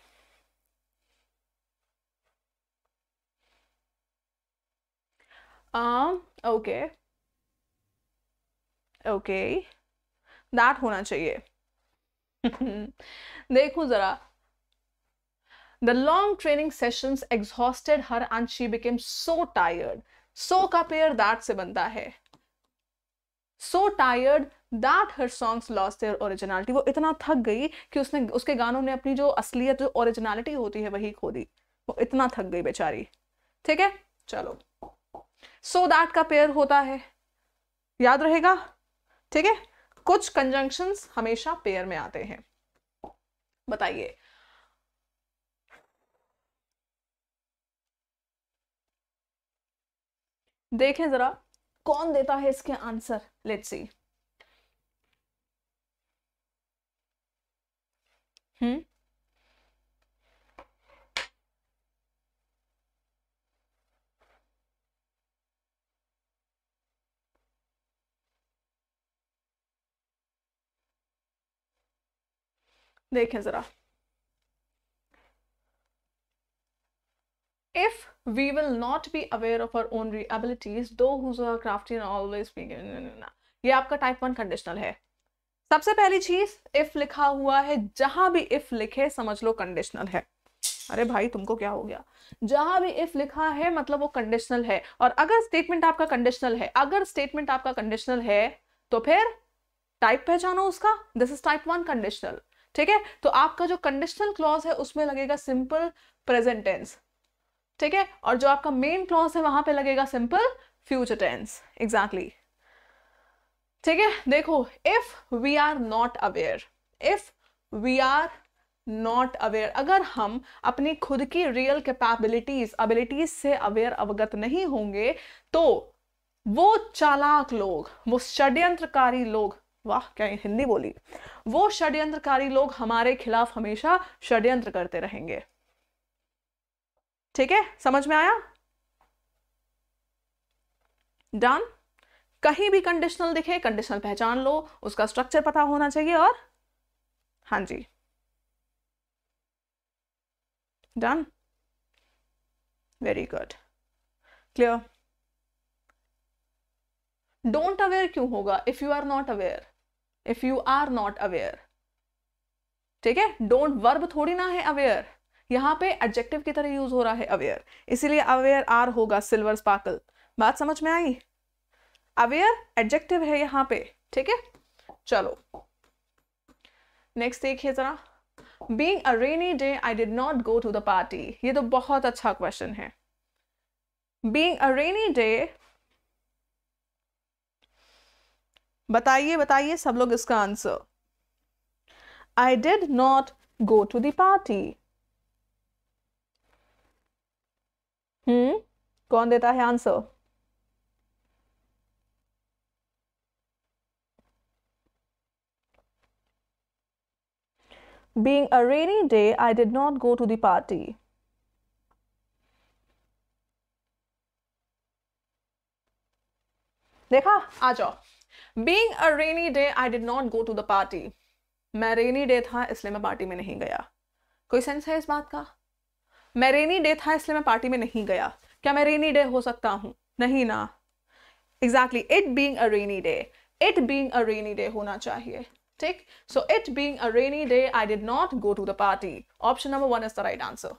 ओके ओके दैट होना चाहिए देखो जरा The long training sessions exhausted her and she became so tired. So का पेयर दैट से बनता है So tired that her songs lost their originality. वो इतना थक गई कि उसने उसके गानों ने अपनी जो असलियत जो ओरिजिनलिटी होती है वही खो दी वो इतना थक गई बेचारी ठीक है चलो सो so दैट का पेयर होता है याद रहेगा ठीक है कुछ कंजंक्शंस हमेशा पेयर में आते हैं बताइए देखें जरा कौन देता है इसके आंसर लेट सी हम्म देखें जरा if we will not be aware of our own abilities though who's are crafty and always be ये आपका टाइप वन कंडीशनल है सबसे पहली चीज इफ लिखा हुआ है जहां भी इफ लिखे समझ लो कंडीशनल है अरे भाई तुमको क्या हो गया जहां भी इफ लिखा है मतलब वो कंडीशनल है और अगर स्टेटमेंट आपका कंडीशनल है अगर स्टेटमेंट आपका कंडीशनल है तो फिर टाइप पहचानो उसका this is type one conditional ठीक है तो आपका जो कंडीशनल क्लॉज है उसमें लगेगा सिंपल प्रेजेंटेंस ठीक है और जो आपका मेन क्लॉज है वहां पे लगेगा सिंपल फ्यूचर टेंस एग्जैक्टली ठीक है देखो if we are not aware if we are not aware अगर हम अपनी खुद की रियल कैपेबिलिटीज अबिलिटीज से अवेयर अवगत नहीं होंगे तो वो चालाक लोग वो षड्यंत्रकारी लोग वाह क्या हिंदी बोली वो षड्यंत्रकारी लोग हमारे खिलाफ हमेशा षड्यंत्र करते रहेंगे ठीक है समझ में आया डन कहीं भी कंडीशनल दिखे कंडीशनल पहचान लो उसका स्ट्रक्चर पता होना चाहिए और हां जी done very good clear don't aware क्यों होगा if you are not aware if you are not aware ठीक है डोंट वर्ब थोड़ी ना है अवेयर यहाँ पे एडजेक्टिव की तरह यूज हो रहा है अवेयर इसीलिए अवेयर आर होगा सिल्वर स्पार्कल बात समझ में आई अवेयर एडजेक्टिव है यहाँ पे ठीक है चलो नेक्स्ट देखिए जरा being a rainy day I did not go to the party ये तो बहुत अच्छा क्वेश्चन है बींग अ रेनी डे बताइए बताइए सब लोग इसका answer I did not go to the party party hmm कौन देता है answer being a rainy day I did not go to the party देखा आ जाओ being a rainy day I did not go to the party मैं रेनी डे था इसलिए मैं पार्टी में नहीं गया कोई सेंस है इस बात का मैं रेनी डे था इसलिए मैं पार्टी में नहीं गया क्या मैं रेनी डे हो सकता हूँ नहीं ना exactly it being a rainy day it being a rainy day होना चाहिए ठीक so it being a rainy day I did not go to the party option number one is the right answer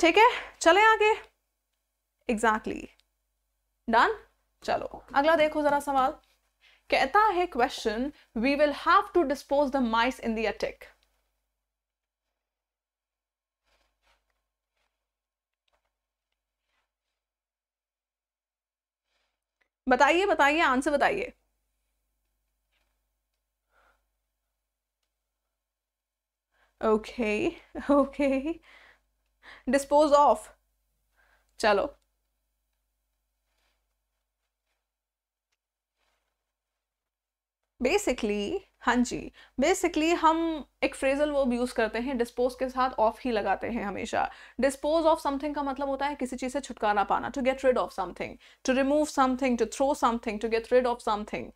ठीक है चले आगे एग्जैक्टली डन चलो अगला देखो जरा सवाल कहता है question we will have to dispose the mice in the attic बताइए बताइए आंसर बताइए ओके ओके डिस्पोज ऑफ चलो बेसिकली हाँ जी बेसिकली हम एक फ्रेजल वर्ब यूज़ करते हैं डिस्पोज के साथ ऑफ ही लगाते हैं हमेशा डिस्पोज ऑफ समथिंग का मतलब होता है किसी चीज़ से छुटकारा पाना to get rid of something to remove something to throw something to get rid of something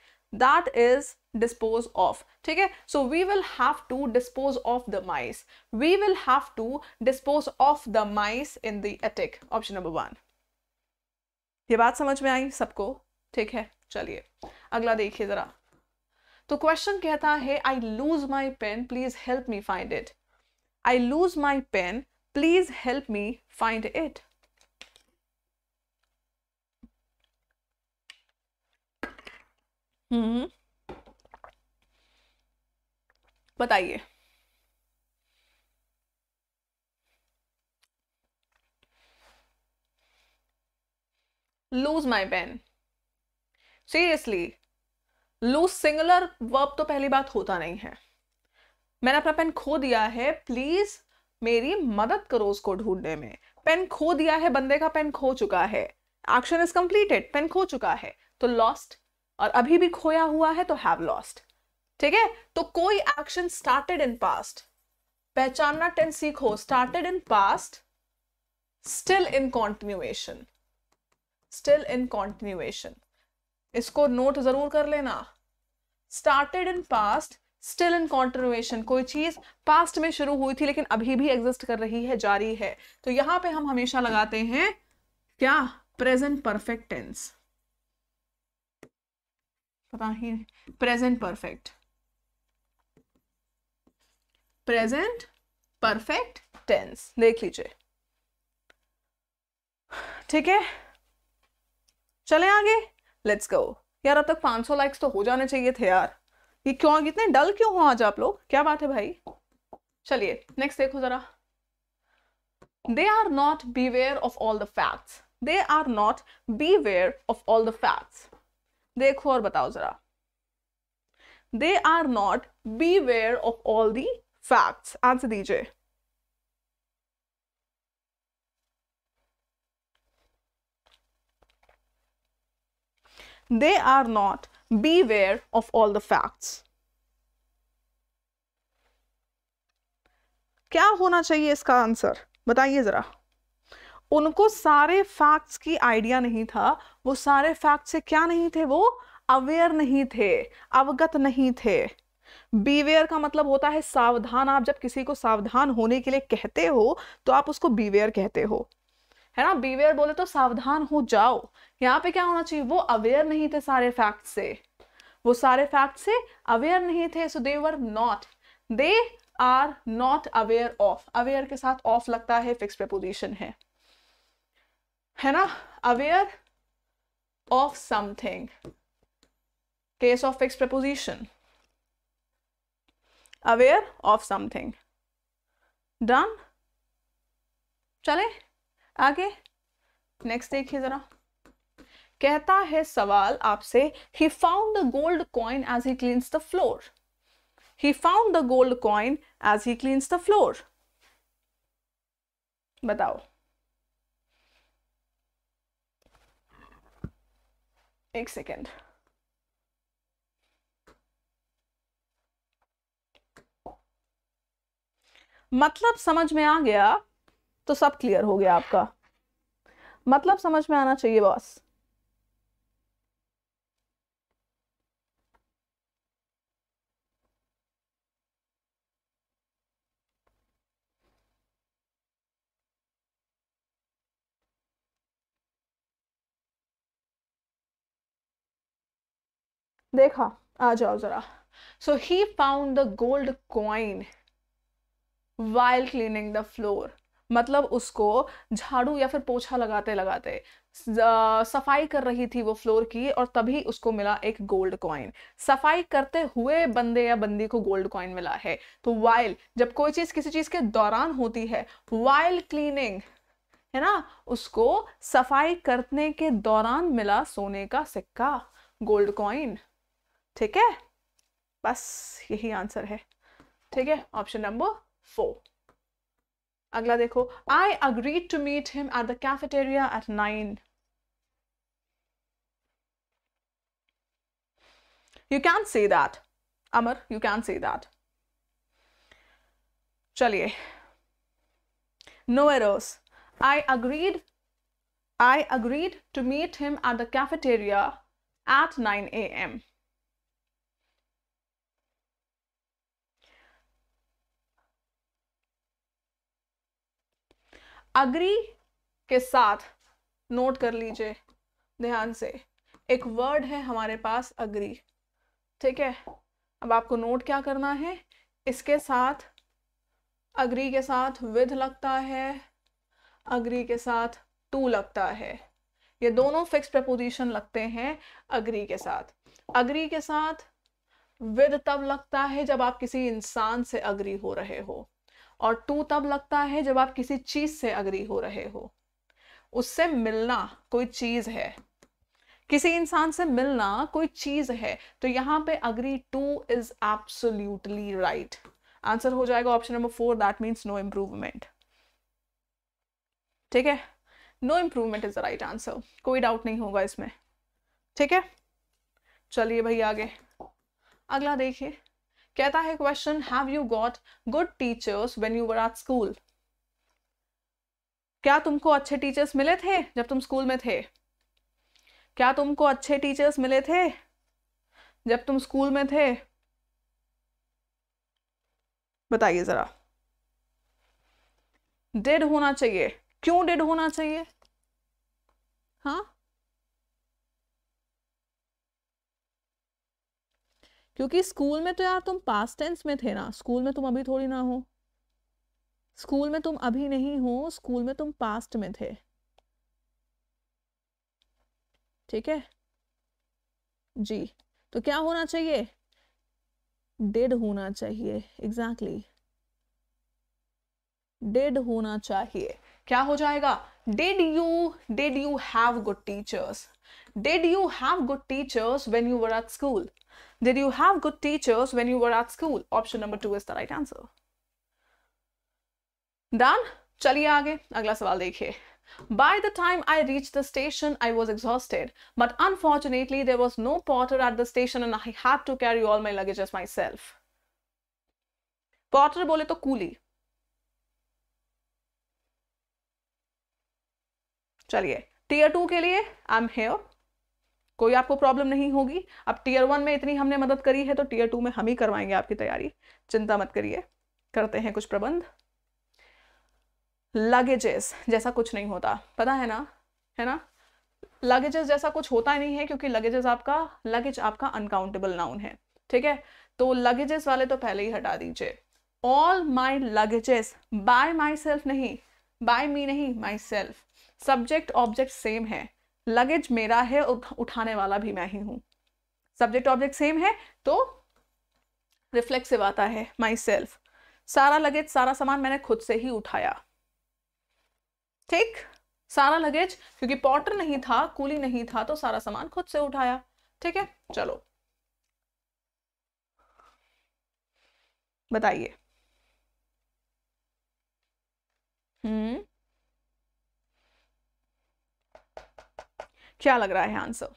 that is dispose of ठीक है so we will have to dispose of the mice we will have to dispose of the mice in the attic option number one ये बात समझ में आई सबको ठीक है चलिए अगला देखिए जरा तो क्वेश्चन कहता है I lose my pen please help me find it I lose my pen please help me find it hmm बताइए lose my pen seriously lose singular verb तो पहली बात होता नहीं है मैंने अपना पेन खो दिया है प्लीज मेरी मदद करो उसको ढूंढने में पेन खो दिया है बंदे का पेन खो चुका है एक्शन इज कंप्लीटेड पेन खो चुका है तो लॉस्ट और अभी भी खोया हुआ है तो हैव लॉस्ट ठीक है तो कोई एक्शन स्टार्टेड इन पास्ट पहचानना टेन सीखो started in past still in continuation still in continuation इसको नोट जरूर कर लेना started in past still in continuation कोई चीज पास्ट में शुरू हुई थी लेकिन अभी भी एग्जिस्ट कर रही है जारी है तो यहां पे हम हमेशा लगाते हैं क्या प्रेजेंट परफेक्ट टेंस पता ही present perfect present perfect tense देख लीजिए ठीक है चले आगे लेट्स गो यार अब तक 500 लाइक्स तो हो जाने चाहिए थे यार ये क्यों इतने डल क्यों हो आज आप लोग क्या बात है भाई चलिए नेक्स्ट देखो जरा they are not beware of all the facts they are not beware of all the facts देखो और बताओ जरा they are not beware of all the facts answer दीजिए They are not. Beware of all the facts. क्या होना चाहिए इसका आंसर बताइए ज़रा उनको सारे फैक्ट्स की आइडिया नहीं था वो सारे फैक्ट से क्या नहीं थे वो अवेयर नहीं थे अवगत नहीं थे बीवेयर का मतलब होता है सावधान आप जब किसी को सावधान होने के लिए कहते हो तो आप उसको बीवेयर कहते हो है ना बीवेयर बोले तो सावधान हो जाओ यहाँ पे क्या होना चाहिए वो अवेयर नहीं थे सारे फैक्ट से वो सारे फैक्ट से अवेयर नहीं थे so they were not they are not aware of aware के साथ ऑफ लगता है फिक्स प्रपोजिशन है है ना aware of something case of fix preposition aware of something done चले आगे नेक्स्ट देखिए जरा कहता है सवाल आपसे he found the gold coin as he cleans the floor he found the gold coin as he cleans the floor बताओ एक सेकेंड मतलब समझ में आ गया तो सब क्लियर हो गया आपका मतलब समझ में आना चाहिए बॉस देखा आ जाओ जरा so he found the gold coin while cleaning the floor मतलब उसको झाड़ू या फिर पोछा लगाते लगाते सफाई कर रही थी वो फ्लोर की और तभी उसको मिला एक गोल्ड कॉइन सफाई करते हुए बंदे या बंदी को गोल्ड कॉइन मिला है तो वाइल जब कोई चीज़ किसी चीज़ के दौरान होती है वाइल क्लीनिंग है ना उसको सफाई करने के दौरान मिला सोने का सिक्का गोल्ड कॉइन ठीक है बस यही आंसर है ठीक है ऑप्शन नंबर फोर अगला देखो I agreed to meet him at the cafeteria at nine you can say that अमर यू कैन से दैट चलिए no errors I agreed I agreed to meet him at the cafeteria at nine a m agree के साथ नोट कर लीजिए ध्यान से एक वर्ड है हमारे पास अग्री ठीक है अब आपको नोट क्या करना है इसके साथ अग्री के साथ विध लगता है अग्री के साथ टू लगता है ये दोनों फिक्स प्रपोजिशन लगते हैं अग्री के साथ अग्री के साथ विद तब लगता है जब आप किसी इंसान से अग्री हो रहे हो और टू तब लगता है जब आप किसी चीज से अग्री हो रहे हो उससे मिलना कोई चीज है किसी इंसान से मिलना कोई चीज है तो यहां पे agree to is absolutely right answer हो जाएगा option number four that means no improvement ठीक है no improvement is the right answer कोई डाउट नहीं होगा इसमें ठीक है चलिए भाई आगे अगला देखिए कहता है question have you got good teachers when you were at school क्या तुमको अच्छे टीचर्स मिले थे जब तुम स्कूल में थे क्या तुमको अच्छे टीचर्स मिले थे जब तुम स्कूल में थे बताइए जरा डेड होना चाहिए क्यों डेड होना चाहिए हाँ क्योंकि स्कूल में तो यार तुम पास्ट टेंस में थे ना स्कूल में तुम अभी थोड़ी ना हो स्कूल में तुम अभी नहीं हो स्कूल में तुम पास्ट में थे ठीक है जी तो क्या होना चाहिए डेड होना चाहिए एग्जैक्टली exactly. डेड होना चाहिए क्या हो जाएगा did you did you have good teachers did you have good teachers when you were at school Did you have good teachers when you were at school? Option number two is the right answer. Done? चलिए आगे अगला सवाल देखिए By the time I reached the station, I was exhausted. But unfortunately, there was no porter at the station and I had to carry all my luggages myself. Porter बोले तो कूली चलिए T2 टू के लिए I'm here. कोई आपको प्रॉब्लम नहीं होगी अब टीयर वन में इतनी हमने मदद करी है तो टीयर टू में हम ही करवाएंगे आपकी तैयारी चिंता मत करिए करते हैं कुछ प्रबंध लगेजेस जैसा कुछ नहीं होता पता है ना है ना लगेजेस जैसा कुछ होता नहीं है क्योंकि लगेजेस आपका लगेज आपका अनकाउंटेबल नाउन है ठीक है तो लगेजेस वाले तो पहले ही हटा दीजिए all my luggages by myself नहीं बाय मी नहीं myself subject object same है लगेज मेरा है उठाने वाला भी मैं ही हूं सब्जेक्ट ऑब्जेक्ट सेम है तो रिफ्लेक्सिव आता है माई सेल्फ सारा लगेज सारा सामान मैंने खुद से ही उठाया ठीक सारा लगेज क्योंकि पॉटर नहीं था कूली नहीं था तो सारा सामान खुद से उठाया ठीक है चलो बताइए हम्म क्या लग रहा है आंसर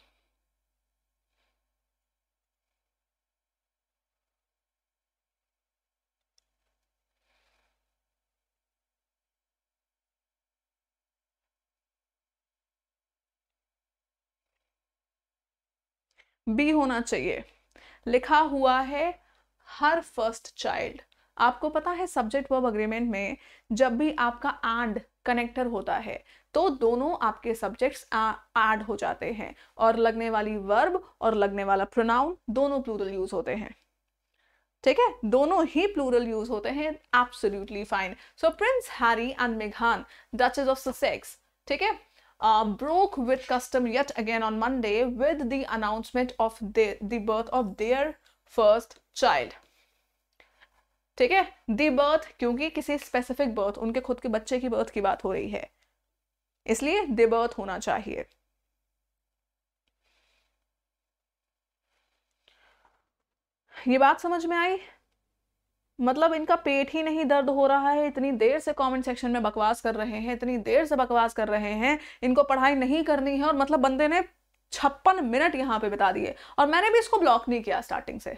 बी होना चाहिए लिखा हुआ है हर फर्स्ट चाइल्ड आपको पता है सब्जेक्ट वर्ब अग्रीमेंट में जब भी आपका एंड कनेक्टर होता है तो दोनों आपके सब्जेक्ट्स ऐड हो जाते हैं और लगने वाली वर्ब और लगने वाला प्रोनाउन दोनों प्लूरल यूज होते हैं ठीक है दोनों ही प्लूरल यूज होते हैं absolutely fine so prince Harry and मेघान डचेस ऑफ सेक्स ठीक है broke with custom yet again on Monday with the announcement of of birth of their first child ठीक है दी बर्थ क्योंकि किसी स्पेसिफिक बर्थ उनके खुद के बच्चे की बर्थ की बात हो रही है इसलिए दिबर्थ होना चाहिए ये बात समझ में आई मतलब इनका पेट ही नहीं दर्द हो रहा है इतनी देर से कमेंट सेक्शन में बकवास कर रहे हैं इतनी देर से बकवास कर रहे हैं इनको पढ़ाई नहीं करनी है और मतलब बंदे ने छप्पन मिनट यहाँ पे बिता दिए और मैंने भी इसको ब्लॉक नहीं किया स्टार्टिंग से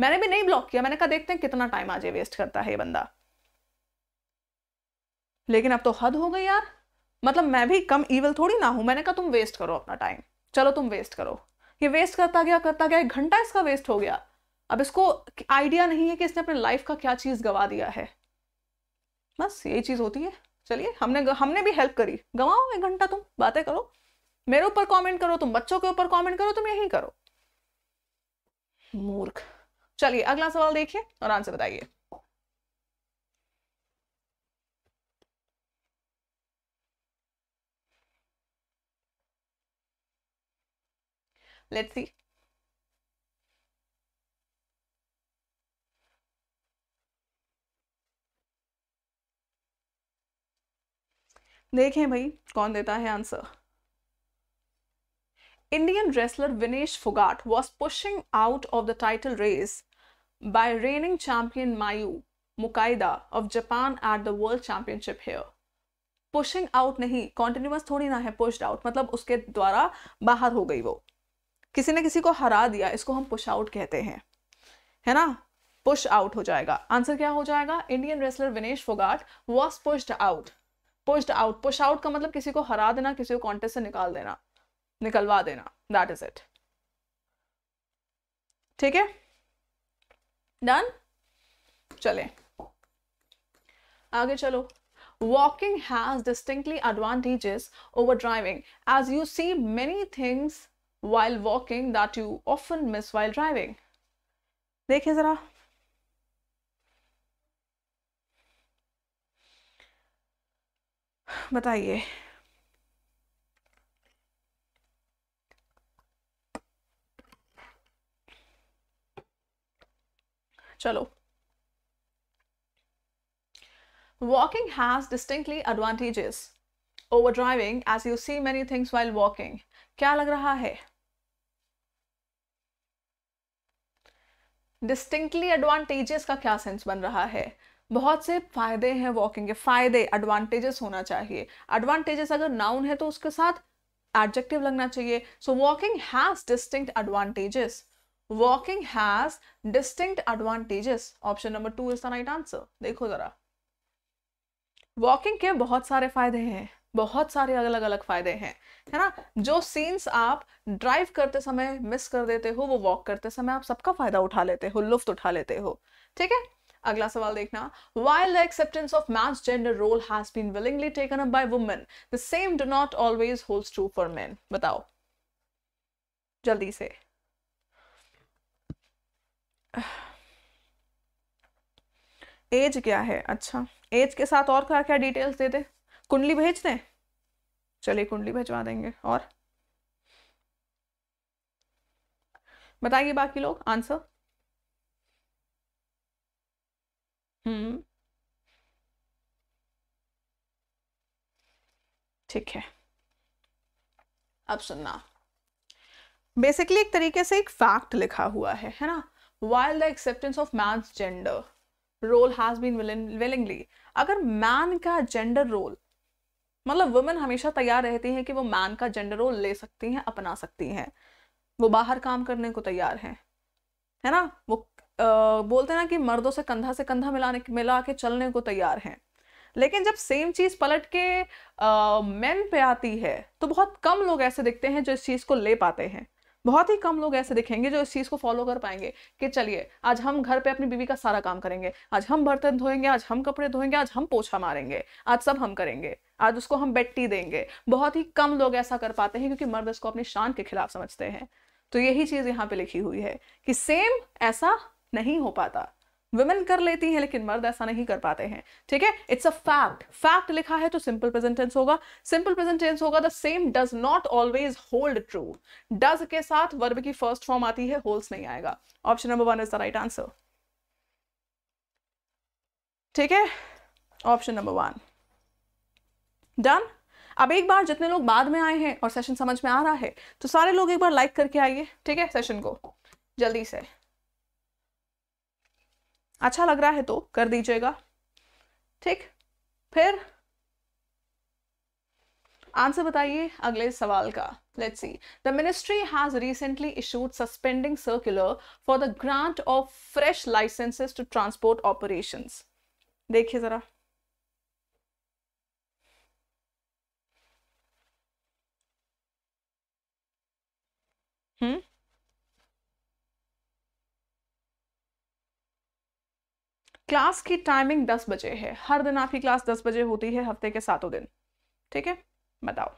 मैंने भी नहीं ब्लॉक किया मैंने कहा देखते हैं कितना टाइम आज वेस्ट करता है ये बंदा लेकिन अब तो हद हो गई यार मतलब मैं भी कम ईवल थोड़ी ना हूं मैंने कहा तुम वेस्ट करो अपना टाइम चलो तुम वेस्ट करो ये वेस्ट करता गया करता गया एक घंटा इसका वेस्ट हो गया अब इसको आइडिया नहीं है कि इसने अपने लाइफ का क्या चीज़ गवा दिया है बस यही चीज़ होती है चलिए हमने हमने भी हेल्प करी गवाओ एक घंटा तुम बातें करो मेरे ऊपर कमेंट करो तुम बच्चों के ऊपर कमेंट करो तुम यही करो मूर्ख चलिए अगला सवाल देखिए और आंसर बताइए let's see देखें भाई कौन देता है answer Indian wrestler Vinesh Phogat was pushing out of the title race by reigning champion Mayu Mukaida of Japan at the world championship here pushing out नहीं कॉन्टिन्यूअस थोड़ी ना है पुश्ड आउट मतलब उसके द्वारा बाहर हो गई वो किसी ने किसी को हरा दिया इसको हम पुश आउट कहते हैं है ना पुश आउट हो जाएगा आंसर क्या हो जाएगा Indian wrestler Vinesh Phogat was pushed out pushed out push out का मतलब किसी को हरा देना किसी को कॉन्टेस्ट से निकाल देना निकलवा देना दैट इज इट ठीक है डन चले आगे चलो walking has distinctly advantages over driving as you see many things while walking that you often miss while driving देखिए ज़रा बताइए चलो Walking has distinctly advantages over driving as you see many things while walking. क्या लग रहा है डिस्टिंक्टली एडवांटेजेस का क्या सेंस बन रहा है बहुत से फायदे हैं वॉकिंग के फायदे एडवांटेजेस होना चाहिए एडवांटेजेस अगर नाउन है तो उसके साथ एडजेक्टिव लगना चाहिए so walking has distinct advantages walking has distinct advantages option number two is the right answer देखो जरा वॉकिंग के बहुत सारे फायदे हैं बहुत सारे अलग अलग फ़ायदे हैं है ना जो सीन्स आप ड्राइव करते समय मिस कर देते हो वो वॉक करते समय आप सबका फ़ायदा उठा लेते हो लुफ्त उठा लेते हो ठीक है अगला सवाल देखना while the acceptance of man's gender role has been willingly taken up by women the same do not always hold true for men बताओ जल्दी से एज क्या है अच्छा एज के साथ और क्या क्या डिटेल्स दे दे कुंडली भेज दें चलिए कुंडली भेजवा देंगे और बताइए बाकी लोग आंसर हम्म ठीक है अब सुनना बेसिकली एक तरीके से एक फैक्ट लिखा हुआ है है ना while the acceptance of man gender role has been willingly अगर मैन का जेंडर रोल मतलब वुमेन हमेशा तैयार रहती हैं कि वो मैन का जेंडर रोल ले सकती हैं अपना सकती हैं वो बाहर काम करने को तैयार हैं है ना वो आ, बोलते हैं ना कि मर्दों से कंधा से कंधा मिलाने मिला के चलने को तैयार हैं लेकिन जब सेम चीज़ पलट के मेन पे आती है तो बहुत कम लोग ऐसे दिखते हैं जो इस चीज़ को ले पाते हैं बहुत ही कम लोग ऐसे दिखेंगे जो इस चीज़ को फॉलो कर पाएंगे कि चलिए आज हम घर पे अपनी बीवी का सारा काम करेंगे आज हम बर्तन धोएंगे आज हम कपड़े धोएंगे आज हम पोछा मारेंगे आज सब हम करेंगे आज उसको हम बेट्टी देंगे बहुत ही कम लोग ऐसा कर पाते हैं क्योंकि मर्द उसको अपनी शान के खिलाफ समझते हैं तो यही चीज यहाँ पे लिखी हुई है कि सेम ऐसा नहीं हो पाता वुमेन कर लेती हैं लेकिन मर्द ऐसा नहीं कर पाते हैं ठीक है इट्स अ फैक्ट फैक्ट लिखा है तो सिंपल प्रेजेंटेंस होगा सिंपल प्रेजेंटेंस होगा the same does not always hold true does के साथ वर्ब की फर्स्ट फॉर्म आती है होल्स नहीं आएगा option number one is the right answer ठीक है ऑप्शन नंबर वन डन अब एक बार जितने लोग बाद में आए हैं और सेशन समझ में आ रहा है तो सारे लोग एक बार लाइक करके आइए ठीक है सेशन को जल्दी से अच्छा लग रहा है तो कर दीजिएगा ठीक फिर आंसर बताइए अगले सवाल का let's see the ministry has recently issued suspending circular for the grant of fresh licences to transport operations देखिए जरा क्लास की टाइमिंग दस बजे है हर दिन आपकी क्लास दस बजे होती है हफ्ते के सातों दिन ठीक है बताओ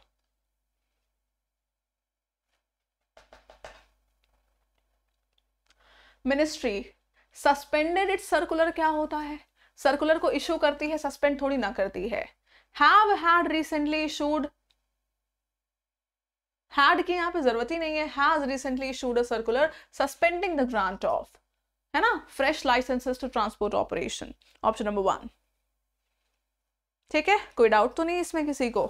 मिनिस्ट्री सस्पेंडेड इट सर्कुलर क्या होता है सर्कुलर को इशू करती है सस्पेंड थोड़ी ना करती है have had recently issued had की यहां पे जरूरत ही नहीं है has recently issued a circular suspending the grant of है ना fresh licences to transport operation option number one ठीक है कोई डाउट तो नहीं इसमें किसी को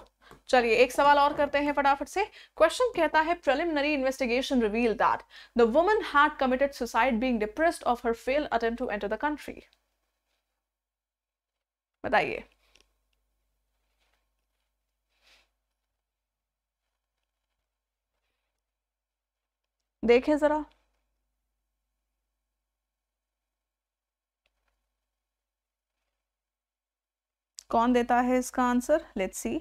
चलिए एक सवाल और करते हैं फटाफट से क्वेश्चन कहता है preliminary investigation reveal that the woman had committed suicide being depressed of her fail attempt to enter the country बताइए देखें जरा कौन देता है इसका आंसर लेट्स सी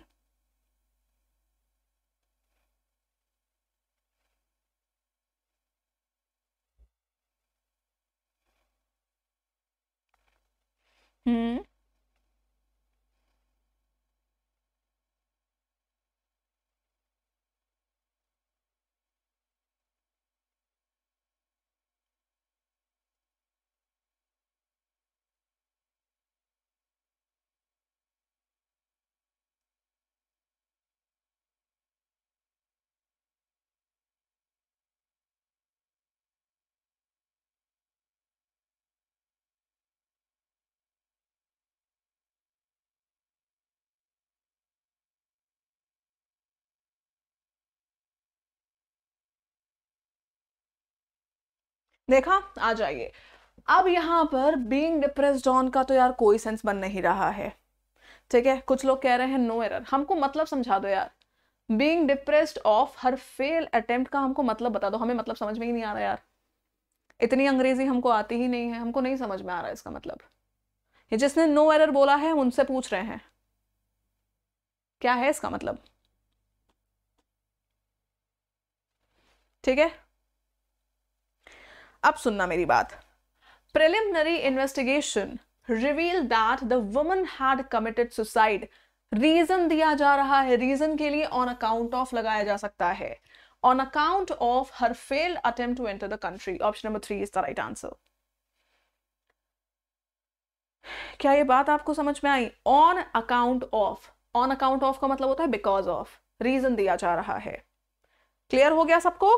देखा आ जाइए अब यहाँ पर बींग डिप्रेस्ड ऑन का तो यार कोई सेंस बन नहीं रहा है ठीक है कुछ लोग कह रहे हैं नो एरर हमको मतलब समझा दो यार being depressed of her fail attempt का हमको मतलब बता दो हमें मतलब समझ में ही नहीं आ रहा यार इतनी अंग्रेजी हमको आती ही नहीं है हमको नहीं समझ में आ रहा है इसका मतलब ये जिसने नो एरर बोला है उनसे पूछ रहे हैं क्या है इसका मतलब ठीक है अब सुनना मेरी बात preliminary investigation reveal that the woman had committed suicide reason दिया जा रहा है रीजन के लिए ऑन अकाउंट ऑफ लगाया जा सकता है on account of her failed attempt to enter the country option number three is the right answer क्या ये बात आपको समझ में आई on account of on account of का मतलब होता है बिकॉज ऑफ रीजन दिया जा रहा है क्लियर हो गया सबको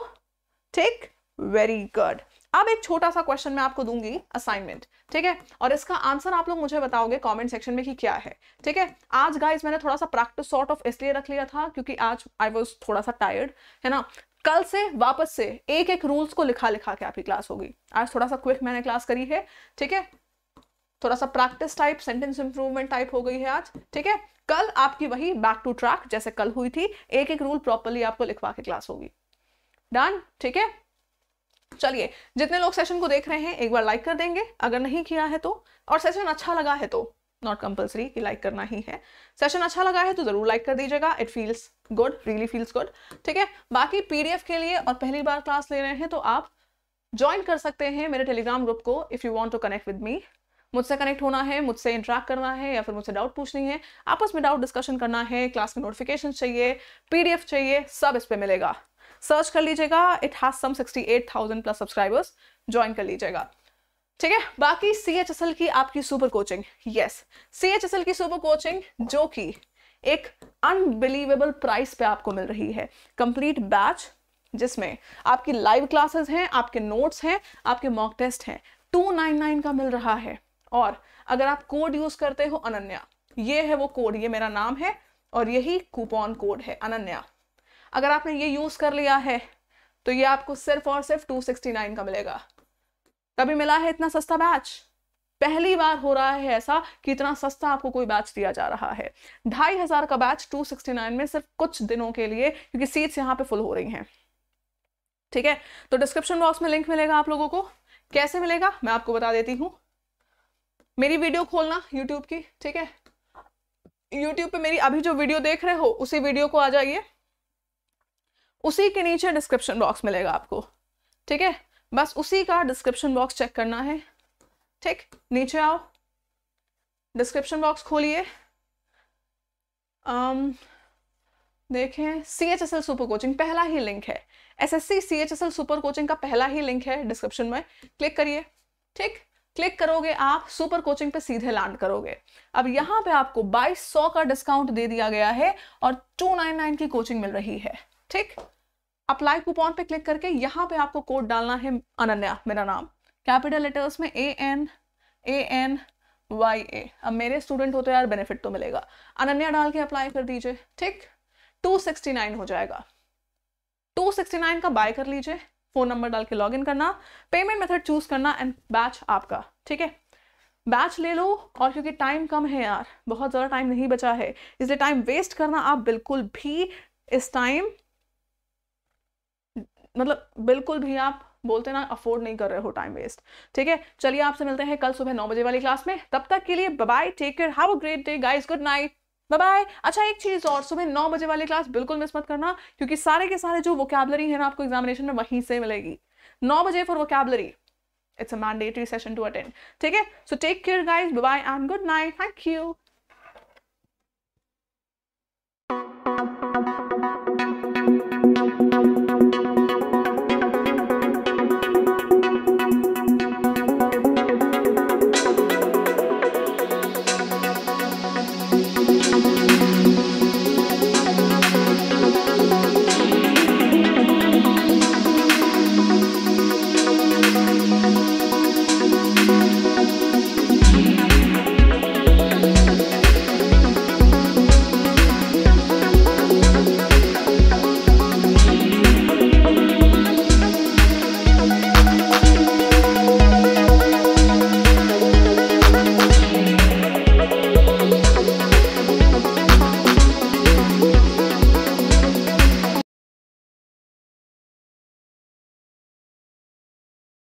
ठीक वेरी गुड अब एक छोटा सा क्वेश्चन मैं आपको दूंगी असाइनमेंट ठीक है और इसका आंसर आप लोग मुझे बताओगे कमेंट सेक्शन में कि क्या है ठीक है आज गाइस मैंने थोड़ा सा प्रैक्टिस सॉर्ट ऑफ इसलिए रख लिया था क्योंकि आज आई वॉज थोड़ा सा टायर्ड है ना कल से वापस से एक एक रूल्स को लिखा लिखा के आपकी क्लास होगी आज थोड़ा सा क्विक मैंने क्लास करी है ठीक है थोड़ा सा practice type sentence improvement type हो गई है आज ठीक है कल आपकी वही बैक टू ट्रैक जैसे कल हुई थी एक एक रूल प्रॉपरली आपको लिखवा के क्लास होगी डन ठीक है चलिए जितने लोग सेशन को देख रहे हैं एक बार लाइक कर देंगे अगर नहीं किया है तो और सेशन अच्छा लगा है तो नॉट कंपल्सरी कि लाइक करना ही है सेशन अच्छा लगा है तो ज़रूर लाइक कर दीजिएगा it feels good really feels good ठीक है बाकी पीडीएफ के लिए और पहली बार क्लास ले रहे हैं तो आप ज्वाइन कर सकते हैं मेरे टेलीग्राम ग्रुप को if you want to connect with me मुझसे कनेक्ट होना है मुझसे इंटरेक्ट करना है या फिर मुझसे डाउट पूछनी है आपस में डाउट डिस्कशन करना है क्लास में नोटिफिकेशन चाहिए पीडीएफ चाहिए सब इस पर मिलेगा सर्च कर लीजिएगा it has some 68,000 plus subscribers join कर लीजिएगा ठीक है बाकी सी एच एस एल की आपकी super coaching yes C H S L की सुपर कोचिंग जो कि एक अनबिलीवेबल प्राइस पे आपको मिल रही है कंप्लीट बैच जिसमें आपकी लाइव क्लासेस हैं आपके नोट्स हैं आपके मॉक टेस्ट हैं 299 का मिल रहा है और अगर आप कोड यूज करते हो अनन्या ये है वो कोड ये मेरा नाम है और यही कूपन कोड है अनन्या अगर आपने ये यूज़ कर लिया है तो ये आपको सिर्फ और सिर्फ 269 का मिलेगा कभी मिला है इतना सस्ता बैच पहली बार हो रहा है ऐसा कि इतना सस्ता आपको कोई बैच दिया जा रहा है ढाई हजार का बैच 269 में सिर्फ कुछ दिनों के लिए क्योंकि सीट्स यहाँ पे फुल हो रही हैं ठीक है तो डिस्क्रिप्शन बॉक्स में लिंक मिलेगा आप लोगों को कैसे मिलेगा मैं आपको बता देती हूँ मेरी वीडियो खोलना यूट्यूब की ठीक है यूट्यूब पे मेरी अभी जो वीडियो देख रहे हो उसी वीडियो को आ जाइए उसी के नीचे डिस्क्रिप्शन बॉक्स मिलेगा आपको ठीक है बस उसी का डिस्क्रिप्शन बॉक्स चेक करना है ठीक नीचे आओ डिस्क्रिप्शन बॉक्स खोलिए um, देखें C H S L super coaching पहला ही लिंक है S S C C H S L super coaching का पहला ही लिंक है डिस्क्रिप्शन में क्लिक करिए ठीक क्लिक करोगे आप सुपर कोचिंग पे सीधे लैंड करोगे अब यहाँ पे आपको 2200 का डिस्काउंट दे दिया गया है और 299 की कोचिंग मिल रही है ठीक अप्लाई कूपन पे क्लिक करके यहाँ पे आपको कोड डालना है अनन्या मेरा नाम कैपिटल लेटर्स में A N A N Y A अब मेरे स्टूडेंट होते तो यार बेनिफिट तो मिलेगा अनन्या डाल के अप्लाई कर दीजिए ठीक 269 हो जाएगा 269 का बाय कर लीजिए फ़ोन नंबर डाल के लॉग करना पेमेंट मेथड चूज़ करना एंड बैच आपका ठीक है बैच ले लो और क्योंकि टाइम कम है यार बहुत ज़्यादा टाइम नहीं बचा है इसलिए टाइम वेस्ट करना आप बिल्कुल भी इस टाइम मतलब बिल्कुल भी आप बोलते ना अफोर्ड नहीं कर रहे हो टाइम वेस्ट ठीक है चलिए आपसे मिलते हैं कल सुबह नौ बजे वाली क्लास में तब तक के लिए bye take care have a great day guys good night bye अच्छा एक चीज़ और सुबह नौ बजे वाली क्लास बिल्कुल मिस मत करना क्योंकि सारे के सारे जो वोकेबलरी है ना आपको एग्जामिनेशन में वहीं से मिलेगी नौ बजे for vocabulary it's a mandatory session to attend ठीक है so take care guys bye and good night thank you